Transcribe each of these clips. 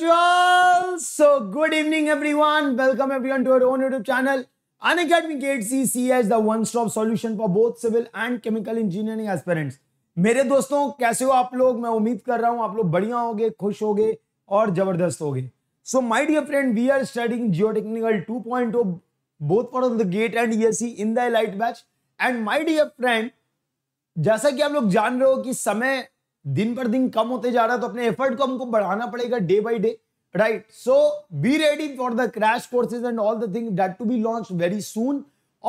मेरे दोस्तों कैसे हो आप लोग मैं उम्मीद कर रहा हूँ आप लोग बढ़िया हो गए खुश हो गए और जबरदस्त हो गए so my dear friend we are studying geotechnical two point O both for the GATE and ये सी in that batch and my dear friend जैसा कि आप लोग जान रहे हो कि समय दिन पर दिन कम होते जा रहा है तो अपने एफर्ट को हमको बढ़ाना पड़ेगा day by day right so be ready for the crash courses and all the thing that to be launch very soon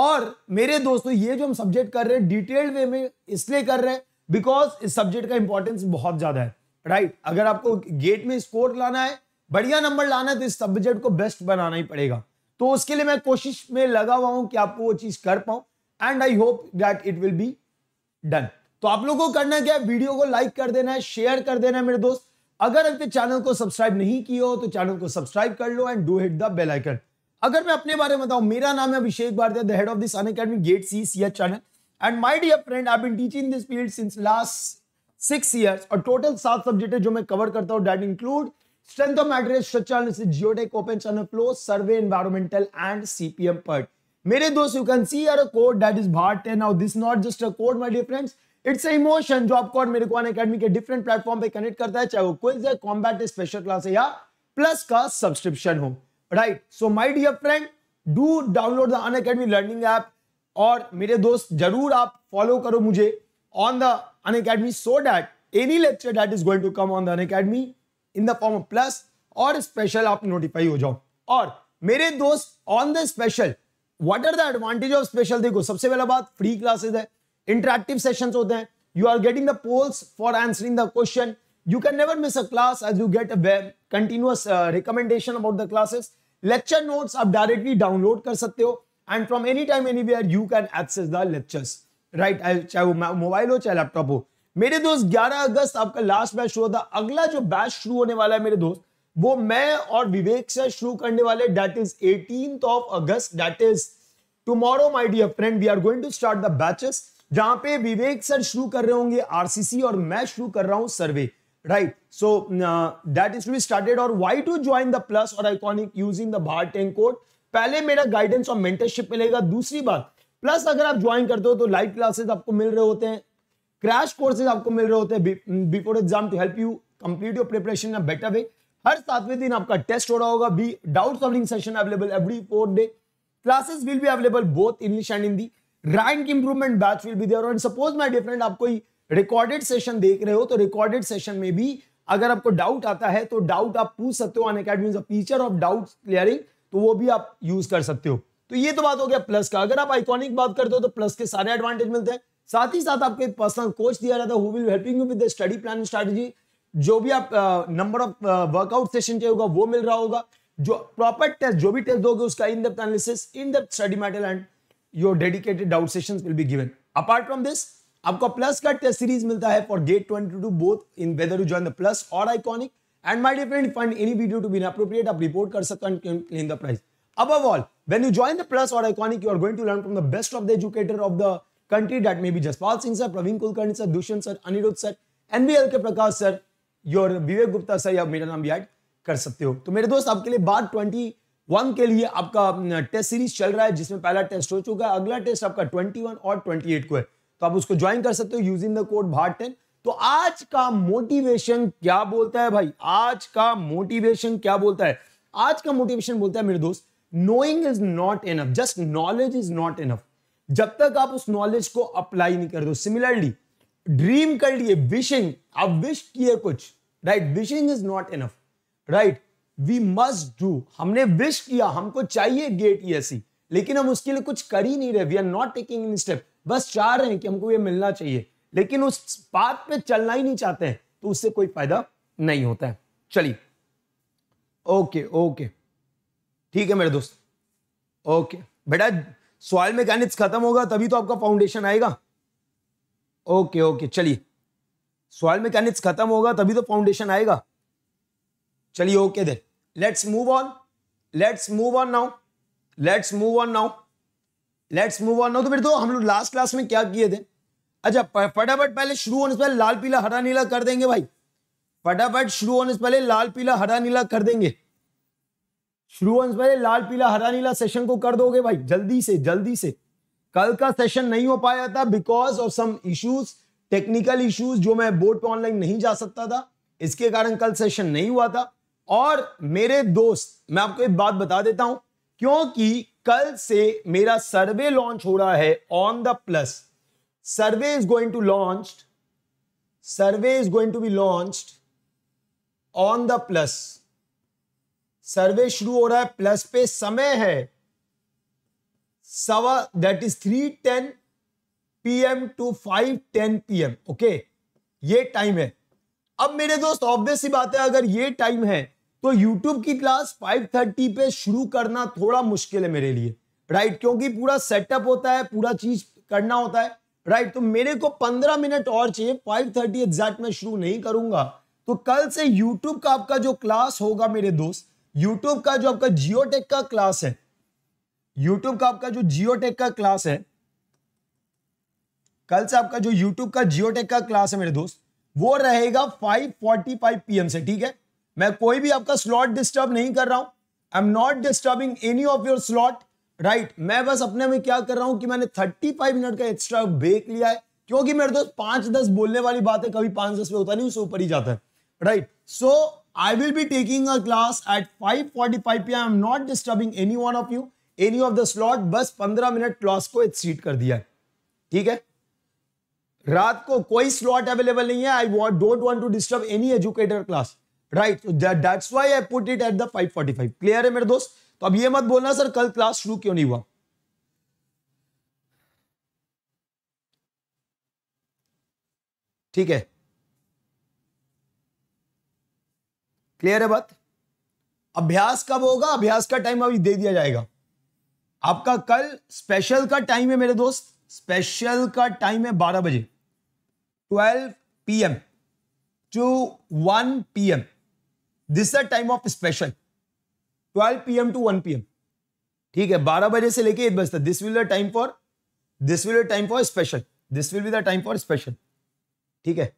और मेरे दोस्तों ये जो हम सब्जेक्ट कर रहे हैं डिटेल्ड वे में इसलिए कर रहे हैं बिकॉज इस सब्जेक्ट का इंपॉर्टेंस बहुत ज्यादा है राइट right? अगर आपको गेट में स्कोर लाना है बढ़िया नंबर लाना है तो इस सब्जेक्ट को बेस्ट बनाना ही पड़ेगा तो उसके लिए मैं कोशिश में लगा हुआ हूं कि आपको वो चीज कर पाऊं and I hope that it will be done तो आप लोगों को करना क्या है वीडियो को लाइक कर देना है शेयर कर देना है मेरे दोस्त अगर अपने चैनल को सब्सक्राइब नहीं किया हो तो चैनल को सब्सक्राइब कर लो and do hit the bell icon अगर मैं अपने बारे में बताऊं मेरा नाम है Abhishek Bhartiya the head of this अन GATE C C H channel and my dear friend I been teaching this field since last six years और टोटल सात सब्जेक्ट है जो मैं कवर करता हूँ that include strength of material structure geotech open channel flow survey environmental and CPM PERT मेरे दोस्त you can see our a code that is भार्ट and now this not just a code my dear friends it's a emotion जो आपको और मेरे को academy के different platform पे कनेक्ट करता है चाहे वो क्विज है कॉम्बैट स्पेशल क्लास है या प्लस का सब्सक्रिप्शन हो right so my dear friend do download the Unacademy learning app और मेरे दोस्त जरूर आप फॉलो करो मुझे on the Unacademy so that any lecture that is going to come on the Unacademy in the form of plus और special आप notify हो जाओ और मेरे दोस्त on the special what are the advantage of special देखो सबसे पहला बात फ्री क्लासेज है इंटरक्टिव सेशन होते हैं you are getting the polls for answering the question you can never miss a class as you get a web, continuous uh, recommendation about the classes आप directly download कर सकते हो and from any time anywhere you can access the lectures right चाहे वो mobile हो चाहे laptop हो मेरे दोस्त 11 अगस्त आपका लास्ट बैच शुरू था अगला जो बैच शुरू होने वाला है मेरे दोस्त वो मैं और विवेक से शुरू करने वाले that is eighteen of August that is tomorrow my dear friend we are going to start the batches जहां पे विवेक सर शुरू कर रहे होंगे आरसीसी और मैं शुरू कर रहा हूं survey right so that is is to be started or why to join the plus or iconic using the code पहले मेरा गाइडेंस और मेंटरशिप मिलेगा दूसरी बात प्लस अगर आप ज्वाइन करते हो तो लाइव क्लासेस आपको मिल रहे होते हैं क्रैश कोर्सेज आपको मिल रहे होते हैं before exam to help you complete your preparation in better way हर सातवें दिन आपका टेस्ट हो रहा होगा be doubt solving session available every four day classes will be available both English and Hindi rank improvement batch will be there and suppose my dear friend आप कोई recorded session देख रहे हो तो रिकॉर्डेड सेशन में भी अगर आपको डाउट आता है तो डाउट आप पूछ सकते हो Unacademy feature of doubt clearing तो वो भी आप यूज कर सकते हो तो ये तो बात हो गया प्लस का अगर आप आइकॉनिक बात करते हो तो प्लस के सारे एडवांटेज मिलते हैं साथ ही साथ आपको एक पर्सनल कोच दिया जाता है who will helping you with the study plan strategy जो भी आप नंबर ऑफ वर्कआउट सेशन चाहिए होगा वो मिल रहा होगा जो प्रॉपर टेस्ट जो भी टेस्ट दोगे उसका in depth analysis in depth study mentor and your dedicated doubt sessions will be given. Apart from this, आपको प्लस का टेस्ट सीरीज मिलता है for GATE 22 both in whether to join the plus और iconic and my dear friend find any video to be appropriate आप report कर सकते हैं and claim the prize above all when you join the plus or iconic you are going to learn from the best of the educator of the country that may be jaspal singh sir praveen kulkarni sir Dushan sir anirudh sir nvl ke prakash sir your Vivek Gupta sir या मेरा नाम भी add कर सकते हो तो मेरे दोस्त आपके लिए बार ट्वेंटी वन के लिए आपका टेस्ट सीरीज चल रहा है जिसमें पहला टेस्ट हो चुका है अगला टेस्ट आपका 21 और 28 को है तो आप उसको ज्वाइन कर सकते हो यूजिंग द कोड भार टेन तो आज का मोटिवेशन क्या बोलता है भाई आज का मोटिवेशन क्या बोलता है आज का मोटिवेशन बोलता है मेरे दोस्त knowing is not enough just knowledge is not enough जब तक आप उस नॉलेज को अप्लाई नहीं कर दो सिमिलरली ड्रीम कर लिए विशिंग आप विश किए कुछ right wishing is not enough right we must do हमने विश किया हमको चाहिए गेट सी लेकिन हम उसके लिए कुछ कर ही नहीं रहे we are not taking in step बस चाह रहे हैं कि हमको ये मिलना चाहिए लेकिन उस बात पे चलना ही नहीं चाहते हैं तो उससे कोई फायदा नहीं होता है चलिए ओके ओके ठीक है मेरे दोस्त ओके बेटा सॉइल मैकेनिक्स खत्म होगा तभी तो आपका फाउंडेशन आएगा ओके ओके चलिए सॉइल मैकेनिक्स खत्म होगा तभी तो फाउंडेशन आएगा चलिए okay then let's move on let's move on now let's move on now let's move on now तो फिर तो हम लोग लास्ट क्लास में क्या किए थे अच्छा फटाफट पहले शुरू होने से पहले लाल पीला हरा नीला कर देंगे भाई फटाफट शुरू होने से पहले लाल पीला हरा नीला कर देंगे शुरू होने से पहले लाल पीला हरा नीला सेशन को कर दोगे भाई जल्दी से जल्दी से कल का सेशन नहीं हो पाया था because of some issues technical issues जो मैं बोर्ड पे ऑनलाइन नहीं जा सकता था इसके कारण कल सेशन नहीं हुआ था और मेरे दोस्त मैं आपको एक बात बता देता हूं क्योंकि कल से मेरा सर्वे लॉन्च हो रहा है on the plus survey is going to launch survey is going to be launch on the plus survey शुरू हो रहा है प्लस पे समय है सवा that is three ten P M to five ten P M okay ये time है अब मेरे दोस्त ऑब्वियस ही बात है अगर ये टाइम है तो यूट्यूब की क्लास 5:30 पे शुरू करना थोड़ा मुश्किल है मेरे लिए राइट क्योंकि पूरा सेटअप होता है पूरा चीज करना होता है राइट तो मेरे को 15 मिनट और चाहिए 5:30 एग्जैक्ट में शुरू नहीं करूंगा तो कल से यूट्यूब का आपका जो क्लास होगा मेरे दोस्त यूट्यूब का जो आपका जियोटेक का क्लास है यूट्यूब का आपका जो जियोटेक का क्लास है कल से आपका जो यूट्यूब का जियोटेक का क्लास है मेरे दोस्त वो रहेगा 5:45 पीएम से ठीक है मैं कोई भी आपका स्लॉट डिस्टर्ब नहीं कर रहा हूं I am not disturbing any of your slot right मैं बस अपने में क्या कर रहा हूं कि मैंने 35 मिनट का एक्स्ट्रा ब्रेक लिया है क्योंकि मेरे दोस्त पांच दस बोलने वाली बात है कभी पांच दस में होता नहीं उससे ऊपर ही जाता है right so I will be taking a class at five forty five P I am not disturbing any one of you any of the slot बस पंद्रह मिनट क्लास को एक्सीड कर दिया है ठीक है रात को कोई स्लॉट अवेलेबल नहीं है I don't want to disturb any educator class right that's why I put it at the 545 clear है मेरे दोस्त तो अब ये मत बोलना सर कल क्लास शुरू क्यों नहीं हुआ ठीक है क्लियर है बात अभ्यास कब होगा अभ्यास का टाइम अभी दे दिया जाएगा आपका कल स्पेशल का टाइम है मेरे दोस्त स्पेशल का टाइम है बारह बजे twelve PM to one PM this the time of special 12 PM to 1 PM ठीक है 12 बजे से लेके एक बजे तक this will the time for this will the time for special this will be the time for special ठीक है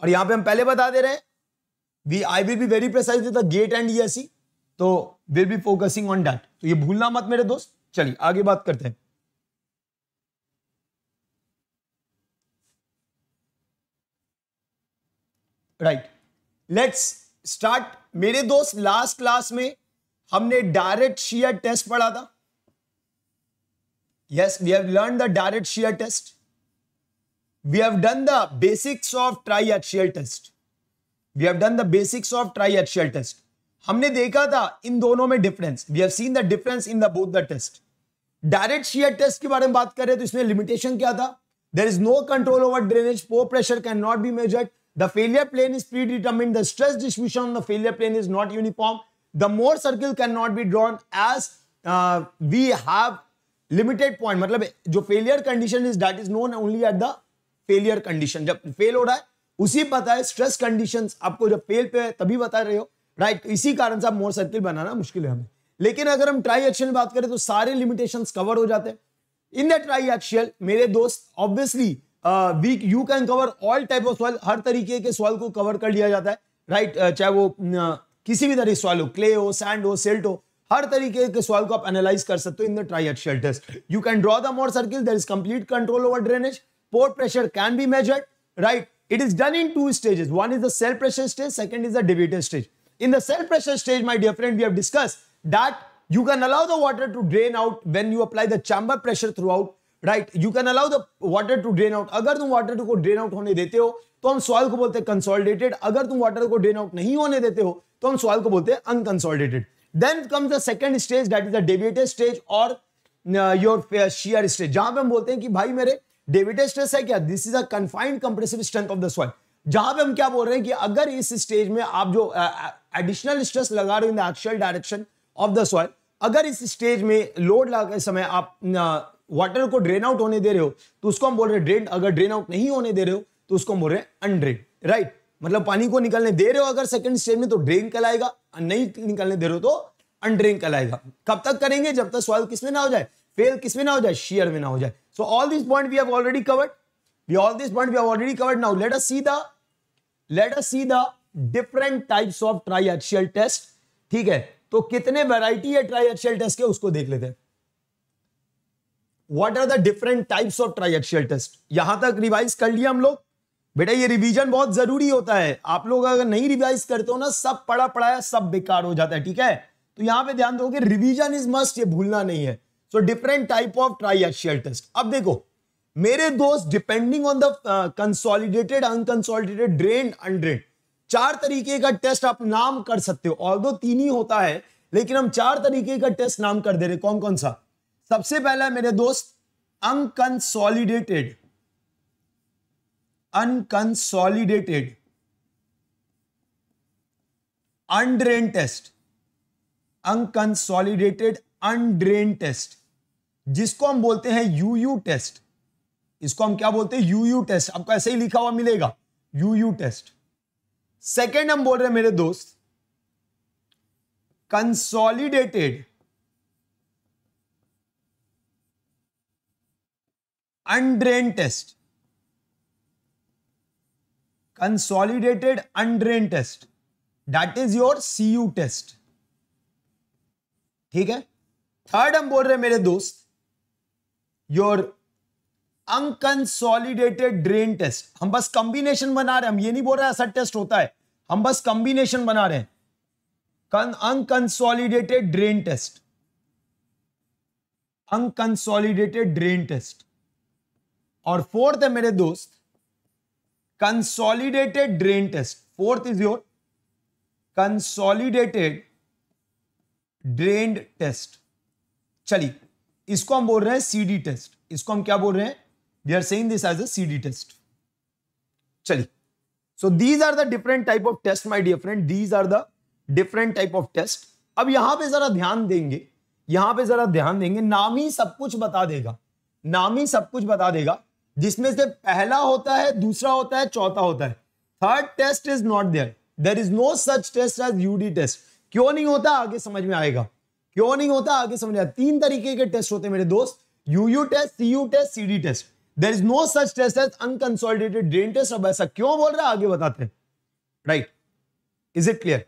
और यहां पे हम पहले बता दे रहे हैं we I will be very precise with the GATE and ESE तो will be focusing on that तो ये भूलना मत मेरे दोस्त चलिए आगे बात करते हैं राइट right. लेट्स स्टार्ट मेरे दोस्त लास्ट क्लास में हमने डायरेक्ट शियर टेस्ट पढ़ा था yes we have learn the direct the test we have done the basics of triaxial test we have done the basics of triaxial test हमने देखा था इन दोनों में difference we have seen the difference in the both the test direct shear test के बारे में बात करें तो इसमें लिमिटेशन क्या था there is no control over drainage pore pressure can not be measured The failure plane is predetermined. The stress distribution on the failure plane is not uniform. The more circle cannot be drawn as uh, we have limited point. matlab jo failure condition is that is known only at the failure condition. jab fail ho raha hai usi pata hai stress conditions aapko jab fail pe hai tabhi bata rahe ho right? isi karan se आप मोर circle बनाना मुश्किल है हमें लेकिन अगर हम try action बात करें तो सारे लिमिटेशंस कवर हो जाते हैं इन द ट्राई एक्शन मेरे दोस्त obviously we you can cover all type of soil हर तरीके के सॉइल को कवर कर लिया जाता है राइट right? uh, चाहे वो uh, किसी भी तरह की सॉइल हो क्ले हो सैंड हो सिल्ट हो हर तरीके के सॉइल को आप एनालाइज कर सकते हो in the triaxial test you can draw the more circle there is complete control over drainage pore pressure can be measured right it is done in two stages one is the cell pressure stage second is the डिबेटेड stage in the cell pressure stage my dear friend we have discuss that you can allow the water to drain out when you apply the chamber pressure through out right you can allow the water to drain out अगर तुम water को drain out होने देते हो तो हम soil को बोलते हैं कंसोलिडेटेड अगर तुम वाटर को ड्रेन आउट नहीं होने देते हो तो हम सॉइल को बोलते हैं unconsolidated then comes the second stage that is the deviated stage और योर शियर स्टेज जहां पे हम बोलते हैं कि भाई मेरे डेविटेड स्ट्रेस है क्या this is a confined compressive strength of the soil जहां पे हम क्या बोल रहे हैं कि अगर इस स्टेज में आप जो एडिशनल uh, स्ट्रेस uh, लगा रहे हो in the actual direction of the soil अगर इस स्टेज में लोड लगाते समय आप uh, वाटर को ड्रेन आउट होने दे रहे हो तो उसको हम बोल रहे हैं ड्रेन अगर ड्रेन आउट नहीं होने दे रहे हो तो उसको हम बोल रहे हैं अनड्रेन राइट मतलब पानी को निकलने दे रहे हो अगर सेकंड स्टेज में तो ड्रेन कहलाएगा नहीं निकलने दे रहे हो तो अनड्रेन कहलाएगा कब तक करेंगे जब तक सॉइल किसमें ना हो जाए फेल किसमें ना हो जाए शेयर में ना हो जाए so all this point we have already covered we all this point we have already covered now let us see the let us see the different types of triaxial test ठीक है तो कितने variety है try triaxial test के उसको देख लेते हैं what are the different types of triaxial test यहां तक रिवाइज कर लिया हम लोग बेटा ये रिवीजन बहुत जरूरी होता है आप लोग अगर नहीं रिवाइज करते हो ना सब पढ़ा पढ़ाया सब बेकार हो जाता है ठीक है तो यहां पे ध्यान दो कि रिवीजन इज मस्ट ये भूलना नहीं है so different type of triaxial test अब देखो मेरे दोस्त depending on the consolidated unconsolidated drain undrained चार तरीके का टेस्ट आप नाम कर सकते हो ऑल दो तीन ही होता है लेकिन हम चार तरीके का टेस्ट नाम कर दे रहे कौन कौन सा सबसे पहला मेरे दोस्त unconsolidated unconsolidated undrained test unconsolidated undrained test जिसको हम बोलते हैं यूयू टेस्ट इसको हम क्या बोलते हैं यूयू टेस्ट आपको ऐसे ही लिखा हुआ मिलेगा यूयू टेस्ट सेकेंड हम बोल रहे हैं मेरे दोस्त consolidated undrained test undrained test test is your C U test ठीक है थर्ड हम बोल रहे हैं मेरे दोस्त योर अनकंसोलिडेटेड ड्रेन टेस्ट हम बस कॉम्बिनेशन बना रहे हैं हम ये नहीं बोल रहे ऐसा टेस्ट होता है हम बस कॉम्बिनेशन बना रहे हैं unconsolidated drain test unconsolidated drain test और फोर्थ है मेरे दोस्त consolidated drain test fourth is your consolidated drain test चलिए इसको हम बोल रहे हैं सीडी टेस्ट इसको हम क्या बोल रहे हैं we are saying this as a CD test चलिए so these are the different type of test my dear friend these are the different type of test अब यहां पे जरा ध्यान देंगे यहां पे जरा ध्यान देंगे नाम ही सब कुछ बता देगा नाम ही सब कुछ बता देगा जिसमें से पहला होता है दूसरा होता है चौथा होता है third test is not there there is no such test as UD test क्यों नहीं होता आगे समझ में आएगा क्यों नहीं होता आगे समझ आएगा तीन तरीके के टेस्ट होते हैं मेरे दोस्त UU test C U test C D test there is no such test as unconsolidated drain test अब ऐसा क्यों बोल रहा है आगे बताते हैं right is it clear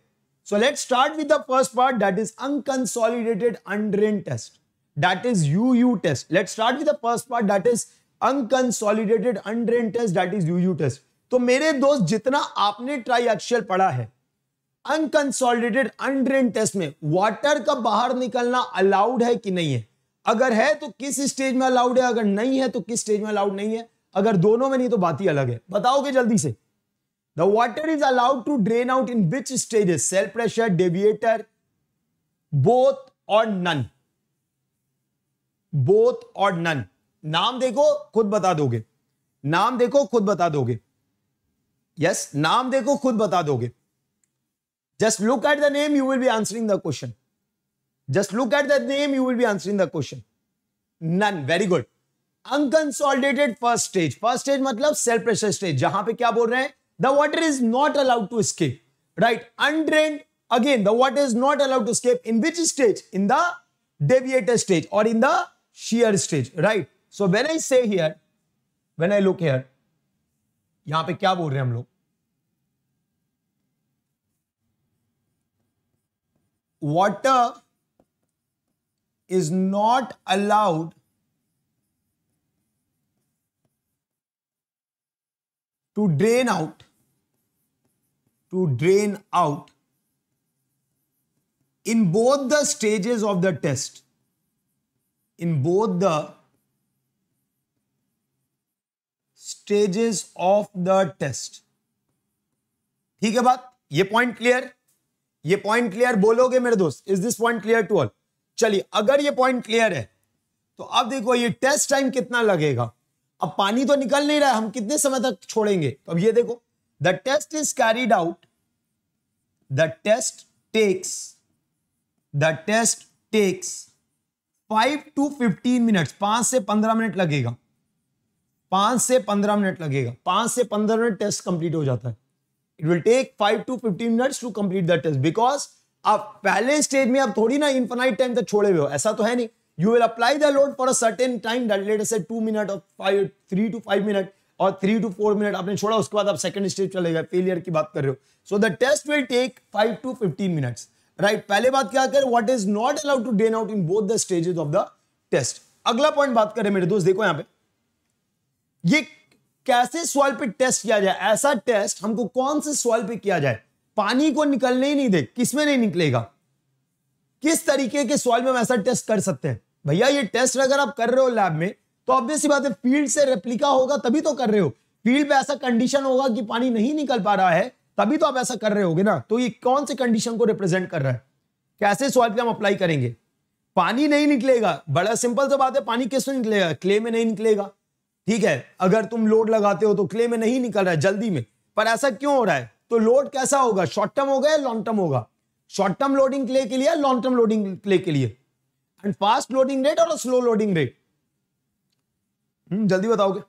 so let start with the first part that is unconsolidated undrained test that is UU test. Let's start with the first part that is unconsolidated undrained test that is U test तो मेरे दोस्त जितना आपने ट्राई पढ़ा है unconsolidated undrained test में water का बाहर निकलना अलाउड है कि नहीं है अगर है तो किस स्टेज में अलाउड है अगर नहीं है तो किस स्टेज में अलाउड नहीं है अगर दोनों में नहीं तो बात ही अलग है बताओगे जल्दी से the water is allowed to drain out in which stages cell pressure deviator both और नन बोथ और नन नाम देखो खुद बता दोगे नाम देखो खुद बता दोगे यस नाम देखो खुद बता दोगे just look at the name you will be answering the question just look at the name you will be answering the question none very good unconsolidated first stage first stage मतलब cell pressure stage जहां पे क्या बोल रहे हैं the water is not allowed to escape right undrained again the water is not allowed to escape in which stage in the deviator stage और in the shear stage right So when I say here, when I look here, यहां पे क्या बोल रहे water is not allowed to drain out to drain out in both the stages of the test in both the stages of the test ठीक है बात ये point clear ये पॉइंट क्लियर बोलोगे मेरे दोस्त is this point clear to all चलिए अगर ये पॉइंट क्लियर है तो अब देखो ये टेस्ट टाइम कितना लगेगा अब पानी तो निकल नहीं रहा है हम कितने समय तक छोड़ेंगे तो अब ये देखो the test is carried out the test takes the test takes five to fifteen minutes पांच से पंद्रह मिनट लगेगा पांच से पंद्रह मिनट लगेगा पांच से पंद्रह मिनट टेस्ट कंप्लीट हो जाता है it will take five to fifteen minutes to complete the test because आप पहले स्टेज में आप थोड़ी ना इनफाइट टाइम तक छोड़े हुए हो ऐसा तो है नहीं you will apply the load for a certain time later से टू मिनट और five three to five minute और थ्री टू फोर मिनट आपने छोड़ा उसके बाद आप सेकंड स्टेज चले गए फेलियर की बात कर रहे हो so the test will take five to fifteen minutes right पहले बात क्या कर what is not allowed to drain out in both the stages of the test अगला पॉइंट बात करें मेरे दोस्त देखो यहाँ पे ये कैसे सॉइल पे टेस्ट किया जाए ऐसा टेस्ट हमको कौन से सॉइल पे किया जाए पानी को निकलने ही नहीं दे किसमें नहीं निकलेगा किस तरीके के सॉइल में हम ऐसा टेस्ट कर सकते हैं भैया ये टेस्ट अगर आप कर रहे हो लैब में तो ऑब्वियस बात है फील्ड से रेप्लिका होगा तभी तो कर रहे हो फील्ड में ऐसा कंडीशन होगा कि पानी नहीं निकल पा रहा है तभी तो आप ऐसा कर रहे होगे ना तो ये कौन से कंडीशन को रिप्रेजेंट कर रहा है कैसे सॉइल पे हम अप्लाई करेंगे पानी नहीं निकलेगा बड़ा सिंपल सा बात है पानी किसमें निकलेगा क्ले में नहीं निकलेगा ठीक है अगर तुम लोड लगाते हो तो क्ले में नहीं निकल रहा है जल्दी में पर ऐसा क्यों हो रहा है तो लोड कैसा होगा शॉर्ट टर्म होगा या लॉन्ग टर्म होगा शॉर्ट टर्म लोडिंग क्ले के लिए लॉन्ग टर्म लोडिंग क्ले के लिए एंड फास्ट लोडिंग रेट और स्लो लोडिंग रेट जल्दी बताओगे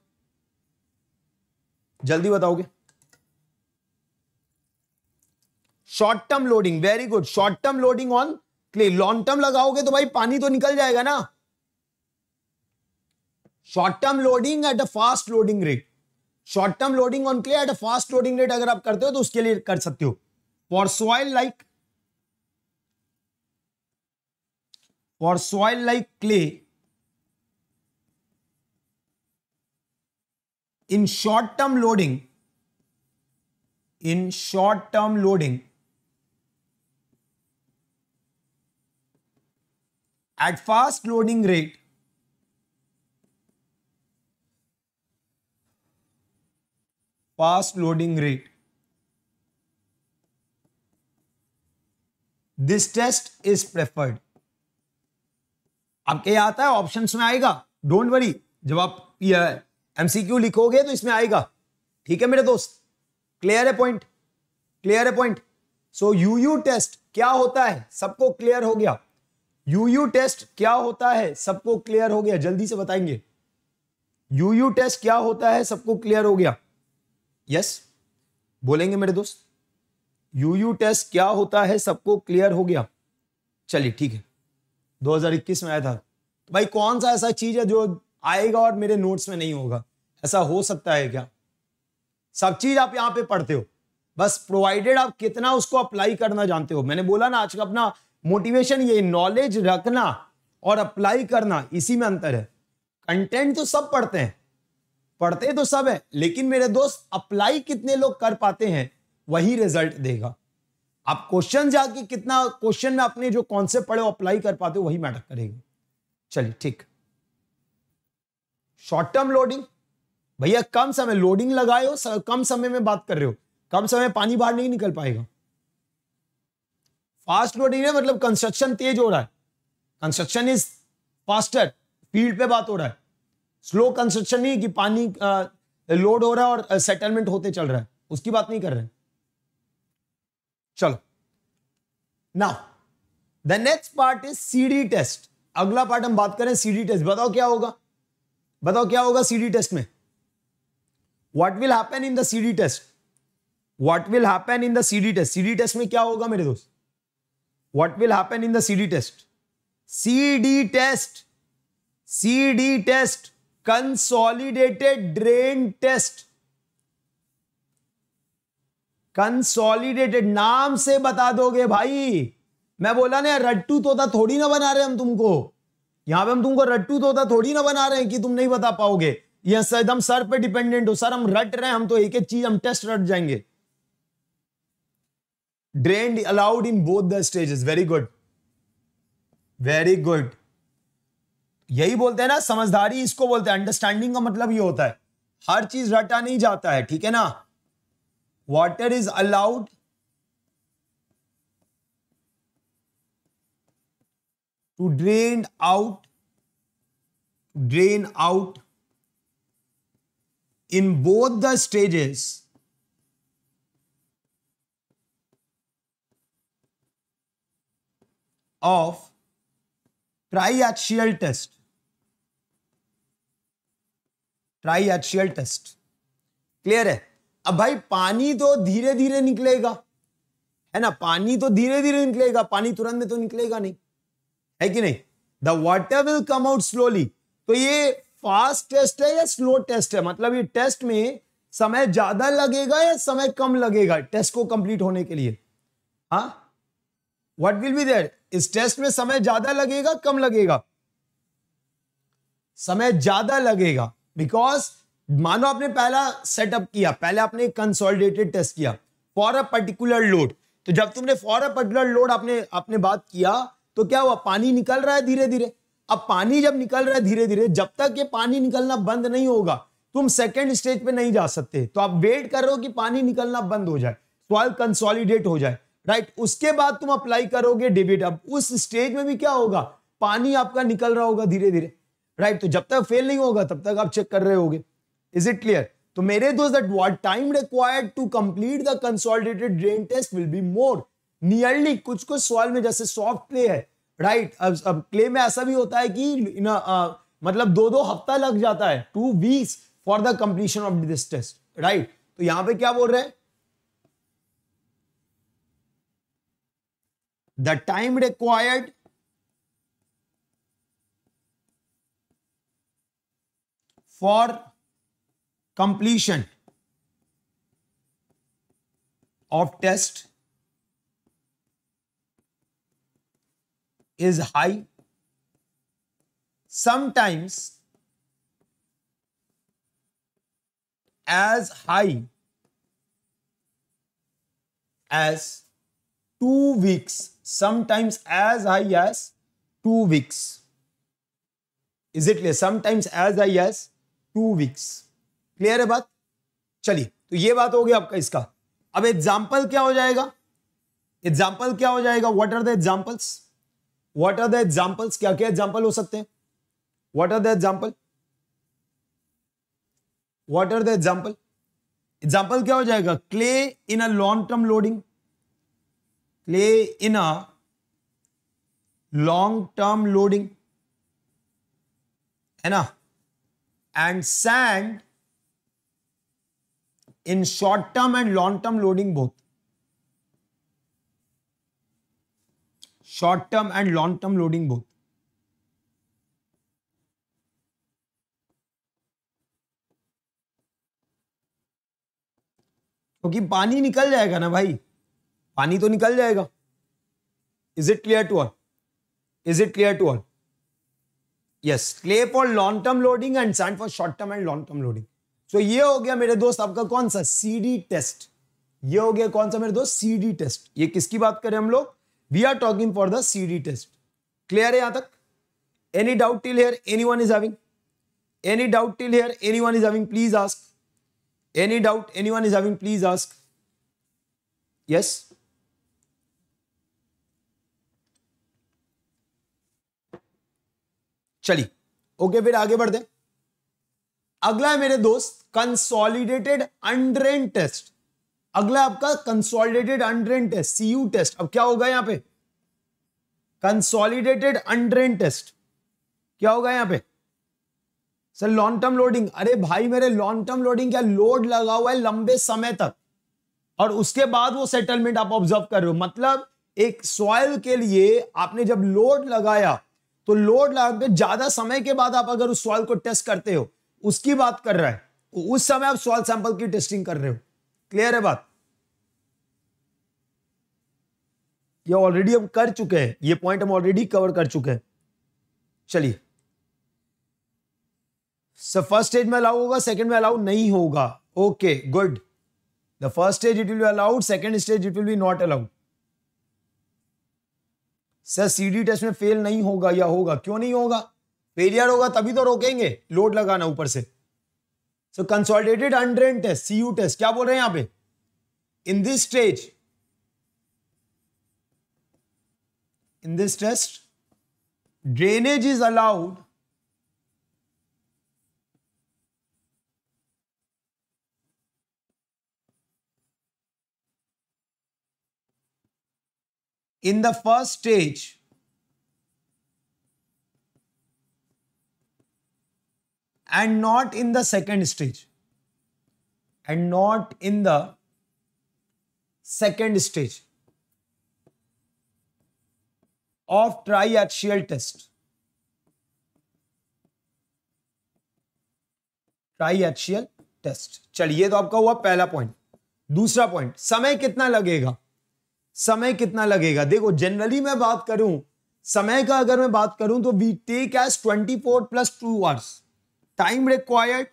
जल्दी बताओगे short term loading very good short term loading on clay long term लगाओगे तो भाई पानी तो निकल जाएगा ना short term loading at a fast loading rate short term loading on clay at a fast loading rate अगर आप करते हो तो उसके लिए कर सकते हो for soil like for soil like clay in short term loading in short term loading at fast loading rate fast loading rate this test is preferred आपके आता है ऑप्शन में आएगा डोंट वरी जब आप एमसीक्यू लिखोगे तो इसमें आएगा ठीक है मेरे दोस्त क्लियर है पॉइंट क्लियर है पॉइंट सो यूयू टेस्ट क्या होता है सबको क्लियर हो गया यूयू टेस्ट क्या होता है सबको क्लियर हो गया जल्दी से बताएंगे यूयू टेस्ट क्या होता है सबको क्लियर हो गया यस बोलेंगे मेरे दोस्त यू यू टेस्ट क्या होता है सबको क्लियर हो गया चलिए ठीक है 2021 में आया था तो भाई कौन सा ऐसा चीज है जो आएगा और मेरे नोट्स में नहीं होगा ऐसा हो सकता है क्या सब चीज आप यहाँ पे पढ़ते हो बस प्रोवाइडेड आप कितना उसको अप्लाई करना जानते हो मैंने बोला ना आज का अपना मोटिवेशन ये नॉलेज रखना और अप्लाई करना इसी में अंतर है कंटेंट तो सब पढ़ते हैं पढ़ते तो सब है लेकिन मेरे दोस्त अप्लाई कितने लोग कर पाते हैं वही रिजल्ट देगा आप क्वेश्चन जाके कितना क्वेश्चन में अपने जो कॉन्सेप्ट पढ़े हो अप्लाई कर पाते हो वही मैटर करेगा चलिए ठीक शॉर्ट टर्म लोडिंग भैया कम समय लोडिंग लगाए हो कम समय में बात कर रहे हो कम समय पानी बाहर नहीं निकल पाएगा फास्ट लोडिंग है मतलब कंस्ट्रक्शन तेज हो रहा है कंस्ट्रक्शन इज फास्टर फील्ड पे बात हो रहा है स्लो कंस्ट्रक्शन नहीं कि पानी लोड हो रहा है और सेटलमेंट होते चल रहा है उसकी बात नहीं कर रहे चलो now the next part is CD test अगला पार्ट हम बात करें सीडी टेस्ट बताओ क्या होगा बताओ क्या होगा सीडी टेस्ट में what will happen in the CD test what will happen in the CD test CD test में क्या होगा मेरे दोस्त what will happen in the CD test CD test CD test consolidated drain test consolidated नाम से बता दोगे भाई मैं बोला ना रट्टू तोता थोड़ी ना बना रहे हम तुमको यहां पे हम तुमको रट्टू तोता थोड़ी ना बना रहे हैं कि तुम नहीं बता पाओगे यह सर हम सर पे डिपेंडेंट हो सर हम रट रहे हैं हम तो एक एक चीज हम टेस्ट रट जाएंगे drain allowed in both the stages very good very good यही बोलते हैं ना समझदारी इसको बोलते हैं अंडरस्टैंडिंग का मतलब ये होता है हर चीज रटा नहीं जाता है ठीक है ना water is allowed to drain out drain out in both the stages of triaxial test triaxial test clear है अब भाई पानी तो धीरे धीरे निकलेगा है ना पानी तो धीरे धीरे निकलेगा पानी तुरंत में तो निकलेगा नहीं है कि नहीं the water will come out slowly तो ये फास्ट टेस्ट है या स्लो टेस्ट है मतलब ये टेस्ट में समय ज्यादा लगेगा या समय कम लगेगा टेस्ट को कंप्लीट होने के लिए हा वट विल बी देर इस टेस्ट में समय ज्यादा लगेगा कम लगेगा समय ज्यादा लगेगा बिकॉज मानो आपने पहला सेटअप किया पहले आपने कंसोलिडेटेड टेस्ट किया फॉर अ पर्टिकुलर लोड तो जब तुमने फॉर अ पर्टिकुलर लोड आपने आपने बात किया तो क्या हुआ पानी निकल रहा है धीरे धीरे अब पानी जब निकल रहा है धीरे धीरे जब तक ये पानी निकलना बंद नहीं होगा तुम सेकेंड स्टेज पे नहीं जा सकते तो आप वेट कर रहे हो कि पानी निकलना बंद हो जाए सॉइल कंसोलिडेट हो जाए राइट उसके बाद तुम अप्लाई करोगे डेबिट अब उस स्टेज में भी क्या होगा पानी आपका निकल रहा होगा धीरे धीरे राइट तो जब तक फेल नहीं होगा तब तक आप चेक कर रहे होगे इज इट क्लियर तो मेरे दोस्त that what time required to complete the consolidated drain test will be more nearly कुछ कुछ सॉइल में जैसे सॉफ्ट क्ले है राइट अब अब क्ले में ऐसा भी होता है कि मतलब दो दो हफ्ता लग जाता है two weeks for the completion of this test right तो यहां पे क्या बोल रहे हैं the time required for completion of test is high. Sometimes as high as 2 weeks, sometimes as high as 2 weeks. Is it clear? Sometimes as high as two weeks clear है बात चलिए तो ये बात हो गया आपका इसका अब एग्जाम्पल क्या हो जाएगा एग्जाम्पल क्या हो जाएगा what are the examples what are the examples क्या क्या एग्जाम्पल हो सकते हैं what are the example what are the example example क्या हो जाएगा clay in a long term loading clay in a long term loading है ना and sand in short term and long term loading both. Short term and long term loading both. क्योंकि तो पानी निकल जाएगा ना भाई पानी तो निकल जाएगा is it clear to all is it clear to all yes clay for long term loading and sand for short term and long term loading so ये हो गया मेरे दोस्त आपका कौन सा सी टेस्ट ये हो गया कौन सा मेरे दोस्त सी टेस्ट ये किसकी बात करें हम लोग we are talking for the C test clear है यहां तक any doubt till any doubt till here anyone is having any doubt till here anyone is having please ask any doubt anyone is having please ask yes चलिए okay फिर आगे बढ़ते अगला है मेरे दोस्त कंसोलिडेटेड अनड्रेन टेस्ट अगला आपका consolidated undrained test CU test अब क्या होगा यहां पे कंसोलिडेटेड अनड्रेन टेस्ट क्या होगा यहां पे सर लॉन्ग टर्म लोडिंग अरे भाई मेरे लॉन्ग टर्म लोडिंग क्या लोड लगा हुआ है लंबे समय तक और उसके बाद वो सेटलमेंट आप ऑब्जर्व कर रहे हो मतलब एक सॉयल के लिए आपने जब लोड लगाया तो लोड लाइन पे ज्यादा समय के बाद आप अगर उस सॉल्व को टेस्ट करते हो उसकी बात कर रहा है तो उस समय आप सॉइल सैंपल की टेस्टिंग कर रहे हो क्लियर है बात ये ऑलरेडी हम कर चुके हैं ये पॉइंट हम ऑलरेडी कवर कर चुके हैं चलिए सर फर्स्ट स्टेज में अलाउ होगा सेकंड में अलाउ नहीं होगा okay good the first stage it will be allowed second stage it will be not allowed sir CD test में फेल नहीं होगा या होगा क्यों नहीं होगा फेलियर होगा तभी तो रोकेंगे लोड लगाना ऊपर से so consolidated undrained test CU test क्या बोल रहे हैं यहां पे in this stage in this test drainage is allowed in the first stage and not in the second stage and not in the second stage of triaxial test triaxial test चलिए तो आपका हुआ पहला पॉइंट दूसरा point समय कितना लगेगा समय कितना लगेगा देखो जनरली मैं बात करूं समय का अगर मैं बात करूं तो we take as twenty four plus two hours time required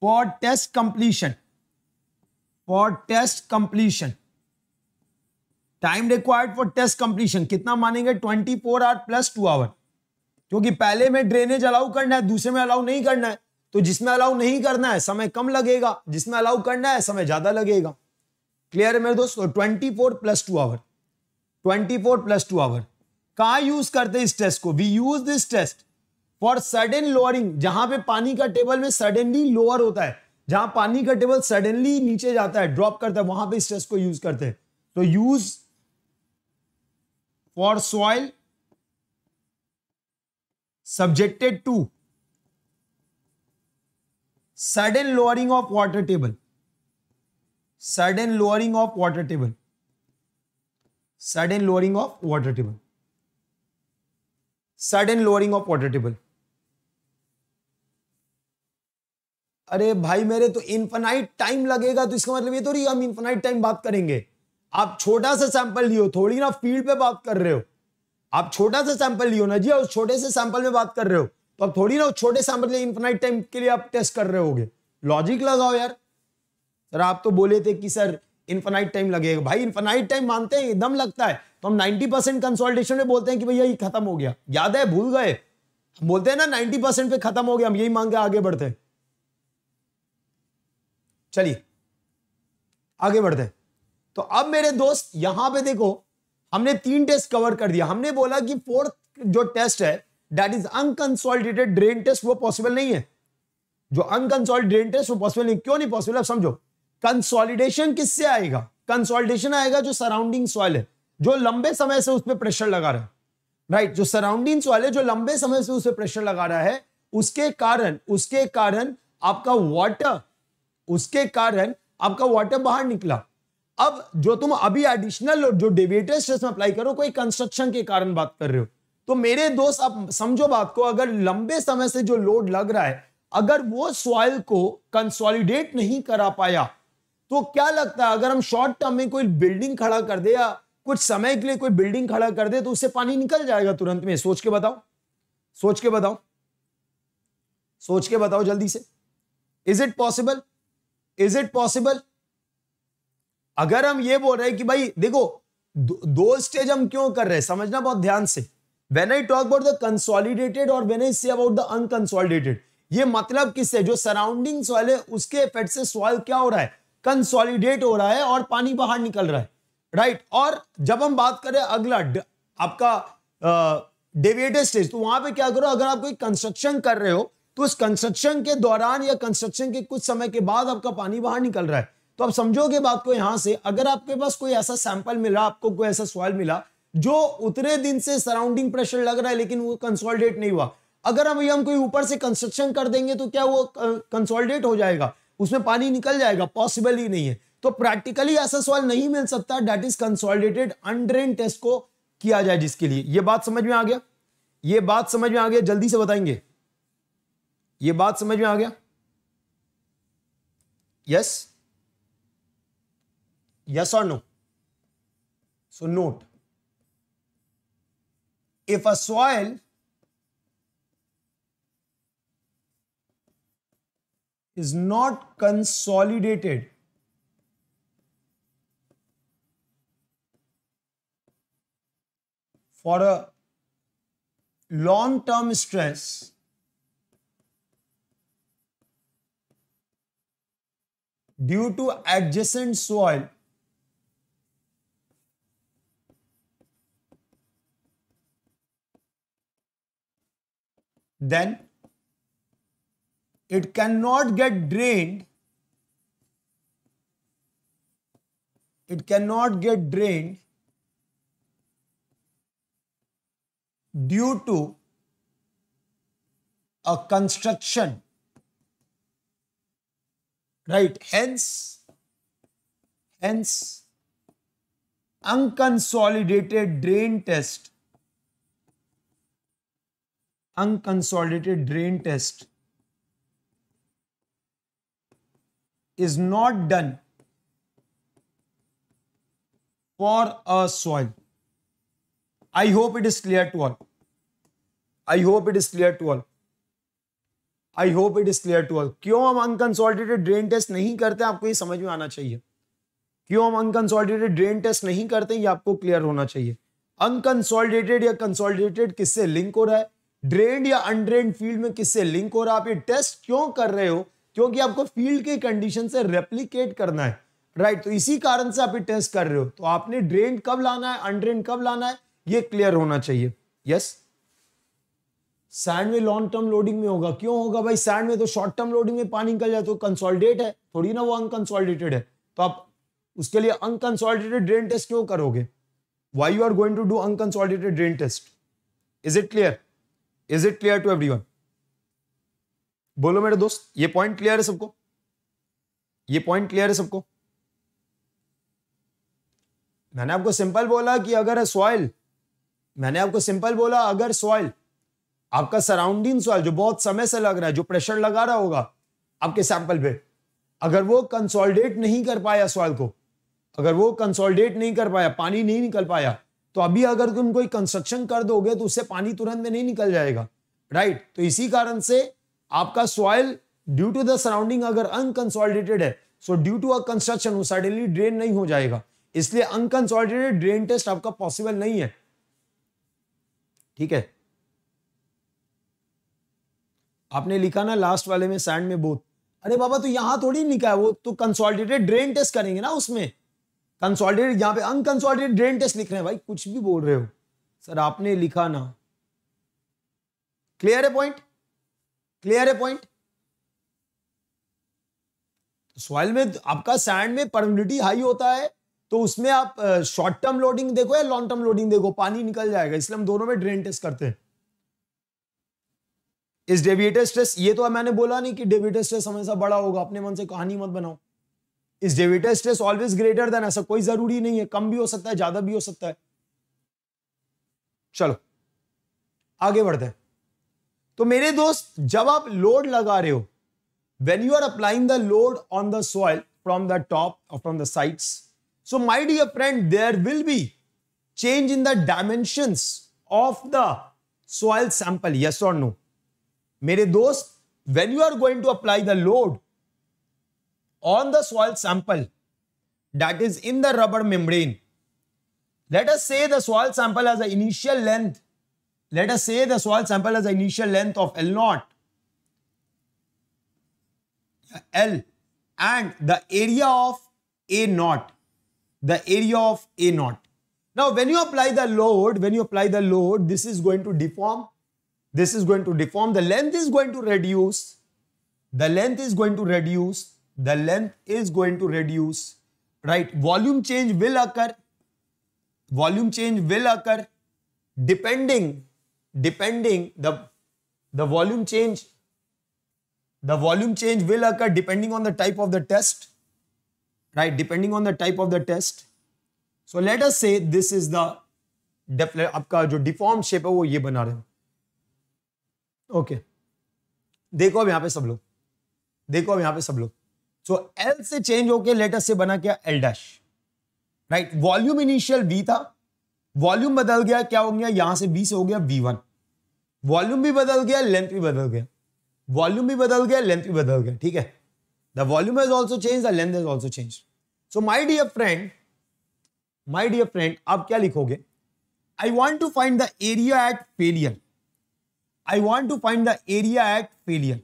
for test completion for test completion time required for test completion कितना मानेंगे twenty four hour plus two hour क्योंकि पहले में ड्रेनेज अलाउ करना है दूसरे में अलाउ नहीं करना है तो जिसमें अलाउ नहीं करना है समय कम लगेगा जिसमें अलाउ करना है समय ज्यादा लगेगा क्लियर है मेरे दोस्तों twenty four plus two hour twenty four plus two hour कहा यूज करते इस टेस्ट को we use this test for sudden lowering जहां पे पानी का टेबल में सडनली लोअर होता है जहां पानी का टेबल सडनली नीचे जाता है ड्रॉप करता है वहां पे इस टेस्ट को यूज करते हैं तो use for soil subjected to sudden lowering of water table sudden lowering of water table sudden lowering of water table sudden lowering of water table अरे भाई मेरे तो इन्फेनाइट टाइम लगेगा तो इसका मतलब ये तो हम इन्फेनाइट टाइम बात करेंगे आप छोटा सा सैंपल लियो थोड़ी ना फील्ड पे बात कर रहे हो आप छोटा सा सैंपल लियो ना जी और छोटे से सैंपल में बात कर रहे हो तो अब थोड़ी ना छोटे सैंपल इनफिनाइट टाइम के लिए आप टेस्ट कर रहे होगे लॉजिक लगाओ यार सर आप तो बोले थे कि सर इनफिनाइट टाइम लगेगा भाई इनफिनाइट टाइम मानते हैं एकदम लगता है तो हम 90 परसेंट कंसोल्टेशन में बोलते हैं कि भैया ये खत्म हो गया याद है भूल गए हम बोलते हैं ना 90 परसेंट पे खत्म हो गया हम यही मांग के आगे बढ़ते हैं चलिए आगे बढ़ते हैं तो अब मेरे दोस्त यहां पे देखो हमने तीन टेस्ट कवर कर दिया हमने बोला कि फोर्थ जो टेस्ट है that is unconsolidated drain test वो पॉसिबल नहीं है जो अनकंसोलिडेटेड ड्रेन टेस्ट वो पॉसिबल नहीं क्यों नहीं पॉसिबल अब समझो कंसोलिडेशन किससे आएगा कंसोलिडेशन आएगा जो सराउंडिंग सॉइल है जो लंबे समय से उस पर प्रेशर लगा रहा है राइट right, जो सराउंडिंग सॉइल है जो लंबे समय से उस पर प्रेशर लगा रहा है उसके कारण उसके कारण आपका वाटर उसके कारण आपका वाटर बाहर निकला अब जो तुम अभी एडिशनल जो डेविएटर्स में अप्लाई करो कोई कंस्ट्रक्शन के कारण बात कर रहे हो तो मेरे दोस्त आप समझो बात को अगर लंबे समय से जो लोड लग रहा है अगर वो सॉइल को कंसोलिडेट नहीं करा पाया तो क्या लगता है अगर हम शॉर्ट टर्म में कोई बिल्डिंग खड़ा कर दे या कुछ समय के लिए कोई बिल्डिंग खड़ा कर दे तो उससे पानी निकल जाएगा तुरंत में सोच के बताओ सोच के बताओ सोच के बताओ जल्दी से is it possible is it possible अगर हम ये बोल रहे हैं कि भाई देखो दो, दो स्टेज हम क्यों कर रहे हैं समझना बहुत ध्यान से when I talk about the consolidated or when I say about the unconsolidated, ये मतलब किससे जो सराउंडिंग सॉइल है उसके इफेक्ट से सॉइल क्या हो रहा है कंसोलिडेट हो रहा है और पानी बाहर निकल रहा है राइट right? और जब हम बात करें अगला आपका डेविएटेड स्टेज तो वहां पे क्या करो अगर आप कोई कंस्ट्रक्शन कर रहे हो तो उस कंस्ट्रक्शन के दौरान या कंस्ट्रक्शन के कुछ समय के बाद आपका पानी बाहर निकल रहा है तो आप समझोगे बात को यहां से अगर आपके पास कोई ऐसा सैंपल मिला आपको कोई ऐसा सॉइल मिला जो उतरे दिन से सराउंडिंग प्रेशर लग रहा है लेकिन वो कंसोलिडेट नहीं हुआ अगर हम हम कोई ऊपर से कंस्ट्रक्शन कर देंगे तो क्या वो कंसोलिडेट हो जाएगा उसमें पानी निकल जाएगा पॉसिबल ही नहीं है तो प्रैक्टिकली ऐसा सवाल नहीं मिल सकता that is consolidated undrained test को किया जाए जिसके लिए ये बात समझ में आ गया ये बात समझ में आ गया जल्दी से बताएंगे ये बात समझ में आ गया यस यस और no so note if a soil is not consolidated for a long term stress due to adjacent soil then it cannot get drained it cannot get drained due to a construction right hence hence unconsolidated drain test unconsolidated drain test is not done for a soil. I hope it is clear to all. I hope it is clear to all. I hope it is clear to all क्यों हम unconsolidated drain test नहीं करते आपको ये समझ में आना चाहिए क्यों हम अनकंसोलिडेटेड ड्रेन टेस्ट नहीं करते ये आपको क्लियर होना चाहिए अनकंसोलिडेटेड या कंसोलिडेटेड किससे लिंक हो रहा है ड्रेंड या अनड्रेन्ड फील्ड में किससे लिंक हो रहा है आप ये टेस्ट क्यों कर रहे हो क्योंकि आपको फील्ड के कंडीशन से रेप्लीकेट करना है राइट right, तो इसी कारण से आप ये टेस्ट कर रहे हो तो आपने ड्रेन कब लाना है अनड्रेन कब लाना है ये क्लियर होना चाहिए यस सैंड में लॉन्ग टर्म लोडिंग में होगा क्यों होगा भाई सैंड में तो शॉर्ट टर्म लोडिंग में पानी निकल जाए तो कंसोलिडेट है थोड़ी ना वो अनकंसोलिडेटेड है तो आप उसके लिए अनकंसोलिडेटेड ड्रेन टेस्ट क्यों करोगे why you are going to do unconsolidated drain test is it clear is it clear to every बोलो मेरे दोस्त ये पॉइंट क्लियर है सबको ये पॉइंट क्लियर है सबको मैंने आपको सिंपल बोला कि अगर सॉइल मैंने आपको सिंपल बोला अगर सॉइल आपका सराउंडिंग सॉइल जो बहुत समय से लग रहा है जो प्रेशर लगा रहा होगा आपके सैंपल पे अगर वो कंसोलिडेट नहीं कर पाया सॉइल को अगर वो कंसोलिडेट नहीं कर पाया पानी नहीं निकल पाया तो अभी अगर तुम कोई कंस्ट्रक्शन कर दोगे तो उससे पानी तुरंत में नहीं निकल जाएगा राइट तो इसी कारण से आपका soil due to the surrounding अगर अनकंसोलिडेटेड है so due to a construction suddenly drain नहीं हो जाएगा इसलिए अनकंसोलिडेटेड ड्रेन टेस्ट आपका पॉसिबल नहीं है ठीक है आपने लिखा ना लास्ट वाले में सैंड में बोथ अरे बाबा तो यहां थोड़ी निकाय वो तो कंसोलिडेटेड ड्रेन टेस्ट करेंगे ना उसमें कंसोलिडेटेड यहां पे अनकंसोलिडेटेड ड्रेन टेस्ट लिख रहे हैं भाई कुछ भी बोल रहे हो सर आपने लिखा ना क्लियर है पॉइंट क्लियर है पॉइंट सॉइल तो में आपका सैंड में परमिबिलिटी हाई होता है तो उसमें आप शॉर्ट टर्म लोडिंग देखो या लॉन्ग टर्म लोडिंग देखो पानी निकल जाएगा इसलिए हम दोनों में ड्रेन टेस्ट करते हैं इस डेविएटर स्ट्रेस ये तो मैंने बोला नहीं कि डेविएटर स्ट्रेस हमेशा बड़ा होगा अपने मन से कहानी मत बनाओ is deviator stress always greater than ऐसा कोई जरूरी नहीं है कम भी हो सकता है ज्यादा भी हो सकता है चलो आगे बढ़ते हैं तो मेरे दोस्त जब आप लोड लगा रहे हो when you are applying the load on the soil from the top और from the sides so my dear friend there will be change in the dimension of the soil sample yes और no मेरे दोस्त when you are going to apply the load on the soil sample that is in the rubber membrane. Let us say the soil sample has an initial length. Let us say the soil sample has an initial length of L naught. L and the area of A naught. The area of A naught. Now, when you apply the load, when you apply the load, this is going to deform. This is going to deform. The length is going to reduce. The length is going to reduce the length is going to reduce, right? Volume change will occur. Volume change will occur depending, depending the, the volume change, the volume change will occur depending on the type of the test, right? Depending on the type of the test. So let us say this is the आपका जो deform shape है वो ये बना रहे हैं okay okay. देखो अब यहाँ पे सब लोग देखो अब यहाँ पे सब लोग सो एल से चेंज होके लेटर से बना क्या L dash right volume initial V था वॉल्यूम बदल गया क्या हो गया यहां से बी से हो गया वी वन वॉल्यूम भी बदल गया लेंथ भी बदल गया वॉल्यूम भी बदल गया लेंथ भी बदल गया ठीक है the volume is also change the length is also change so my dear friend my dear friend आप क्या लिखोगे I want to find the area at failure I want to find the area at failure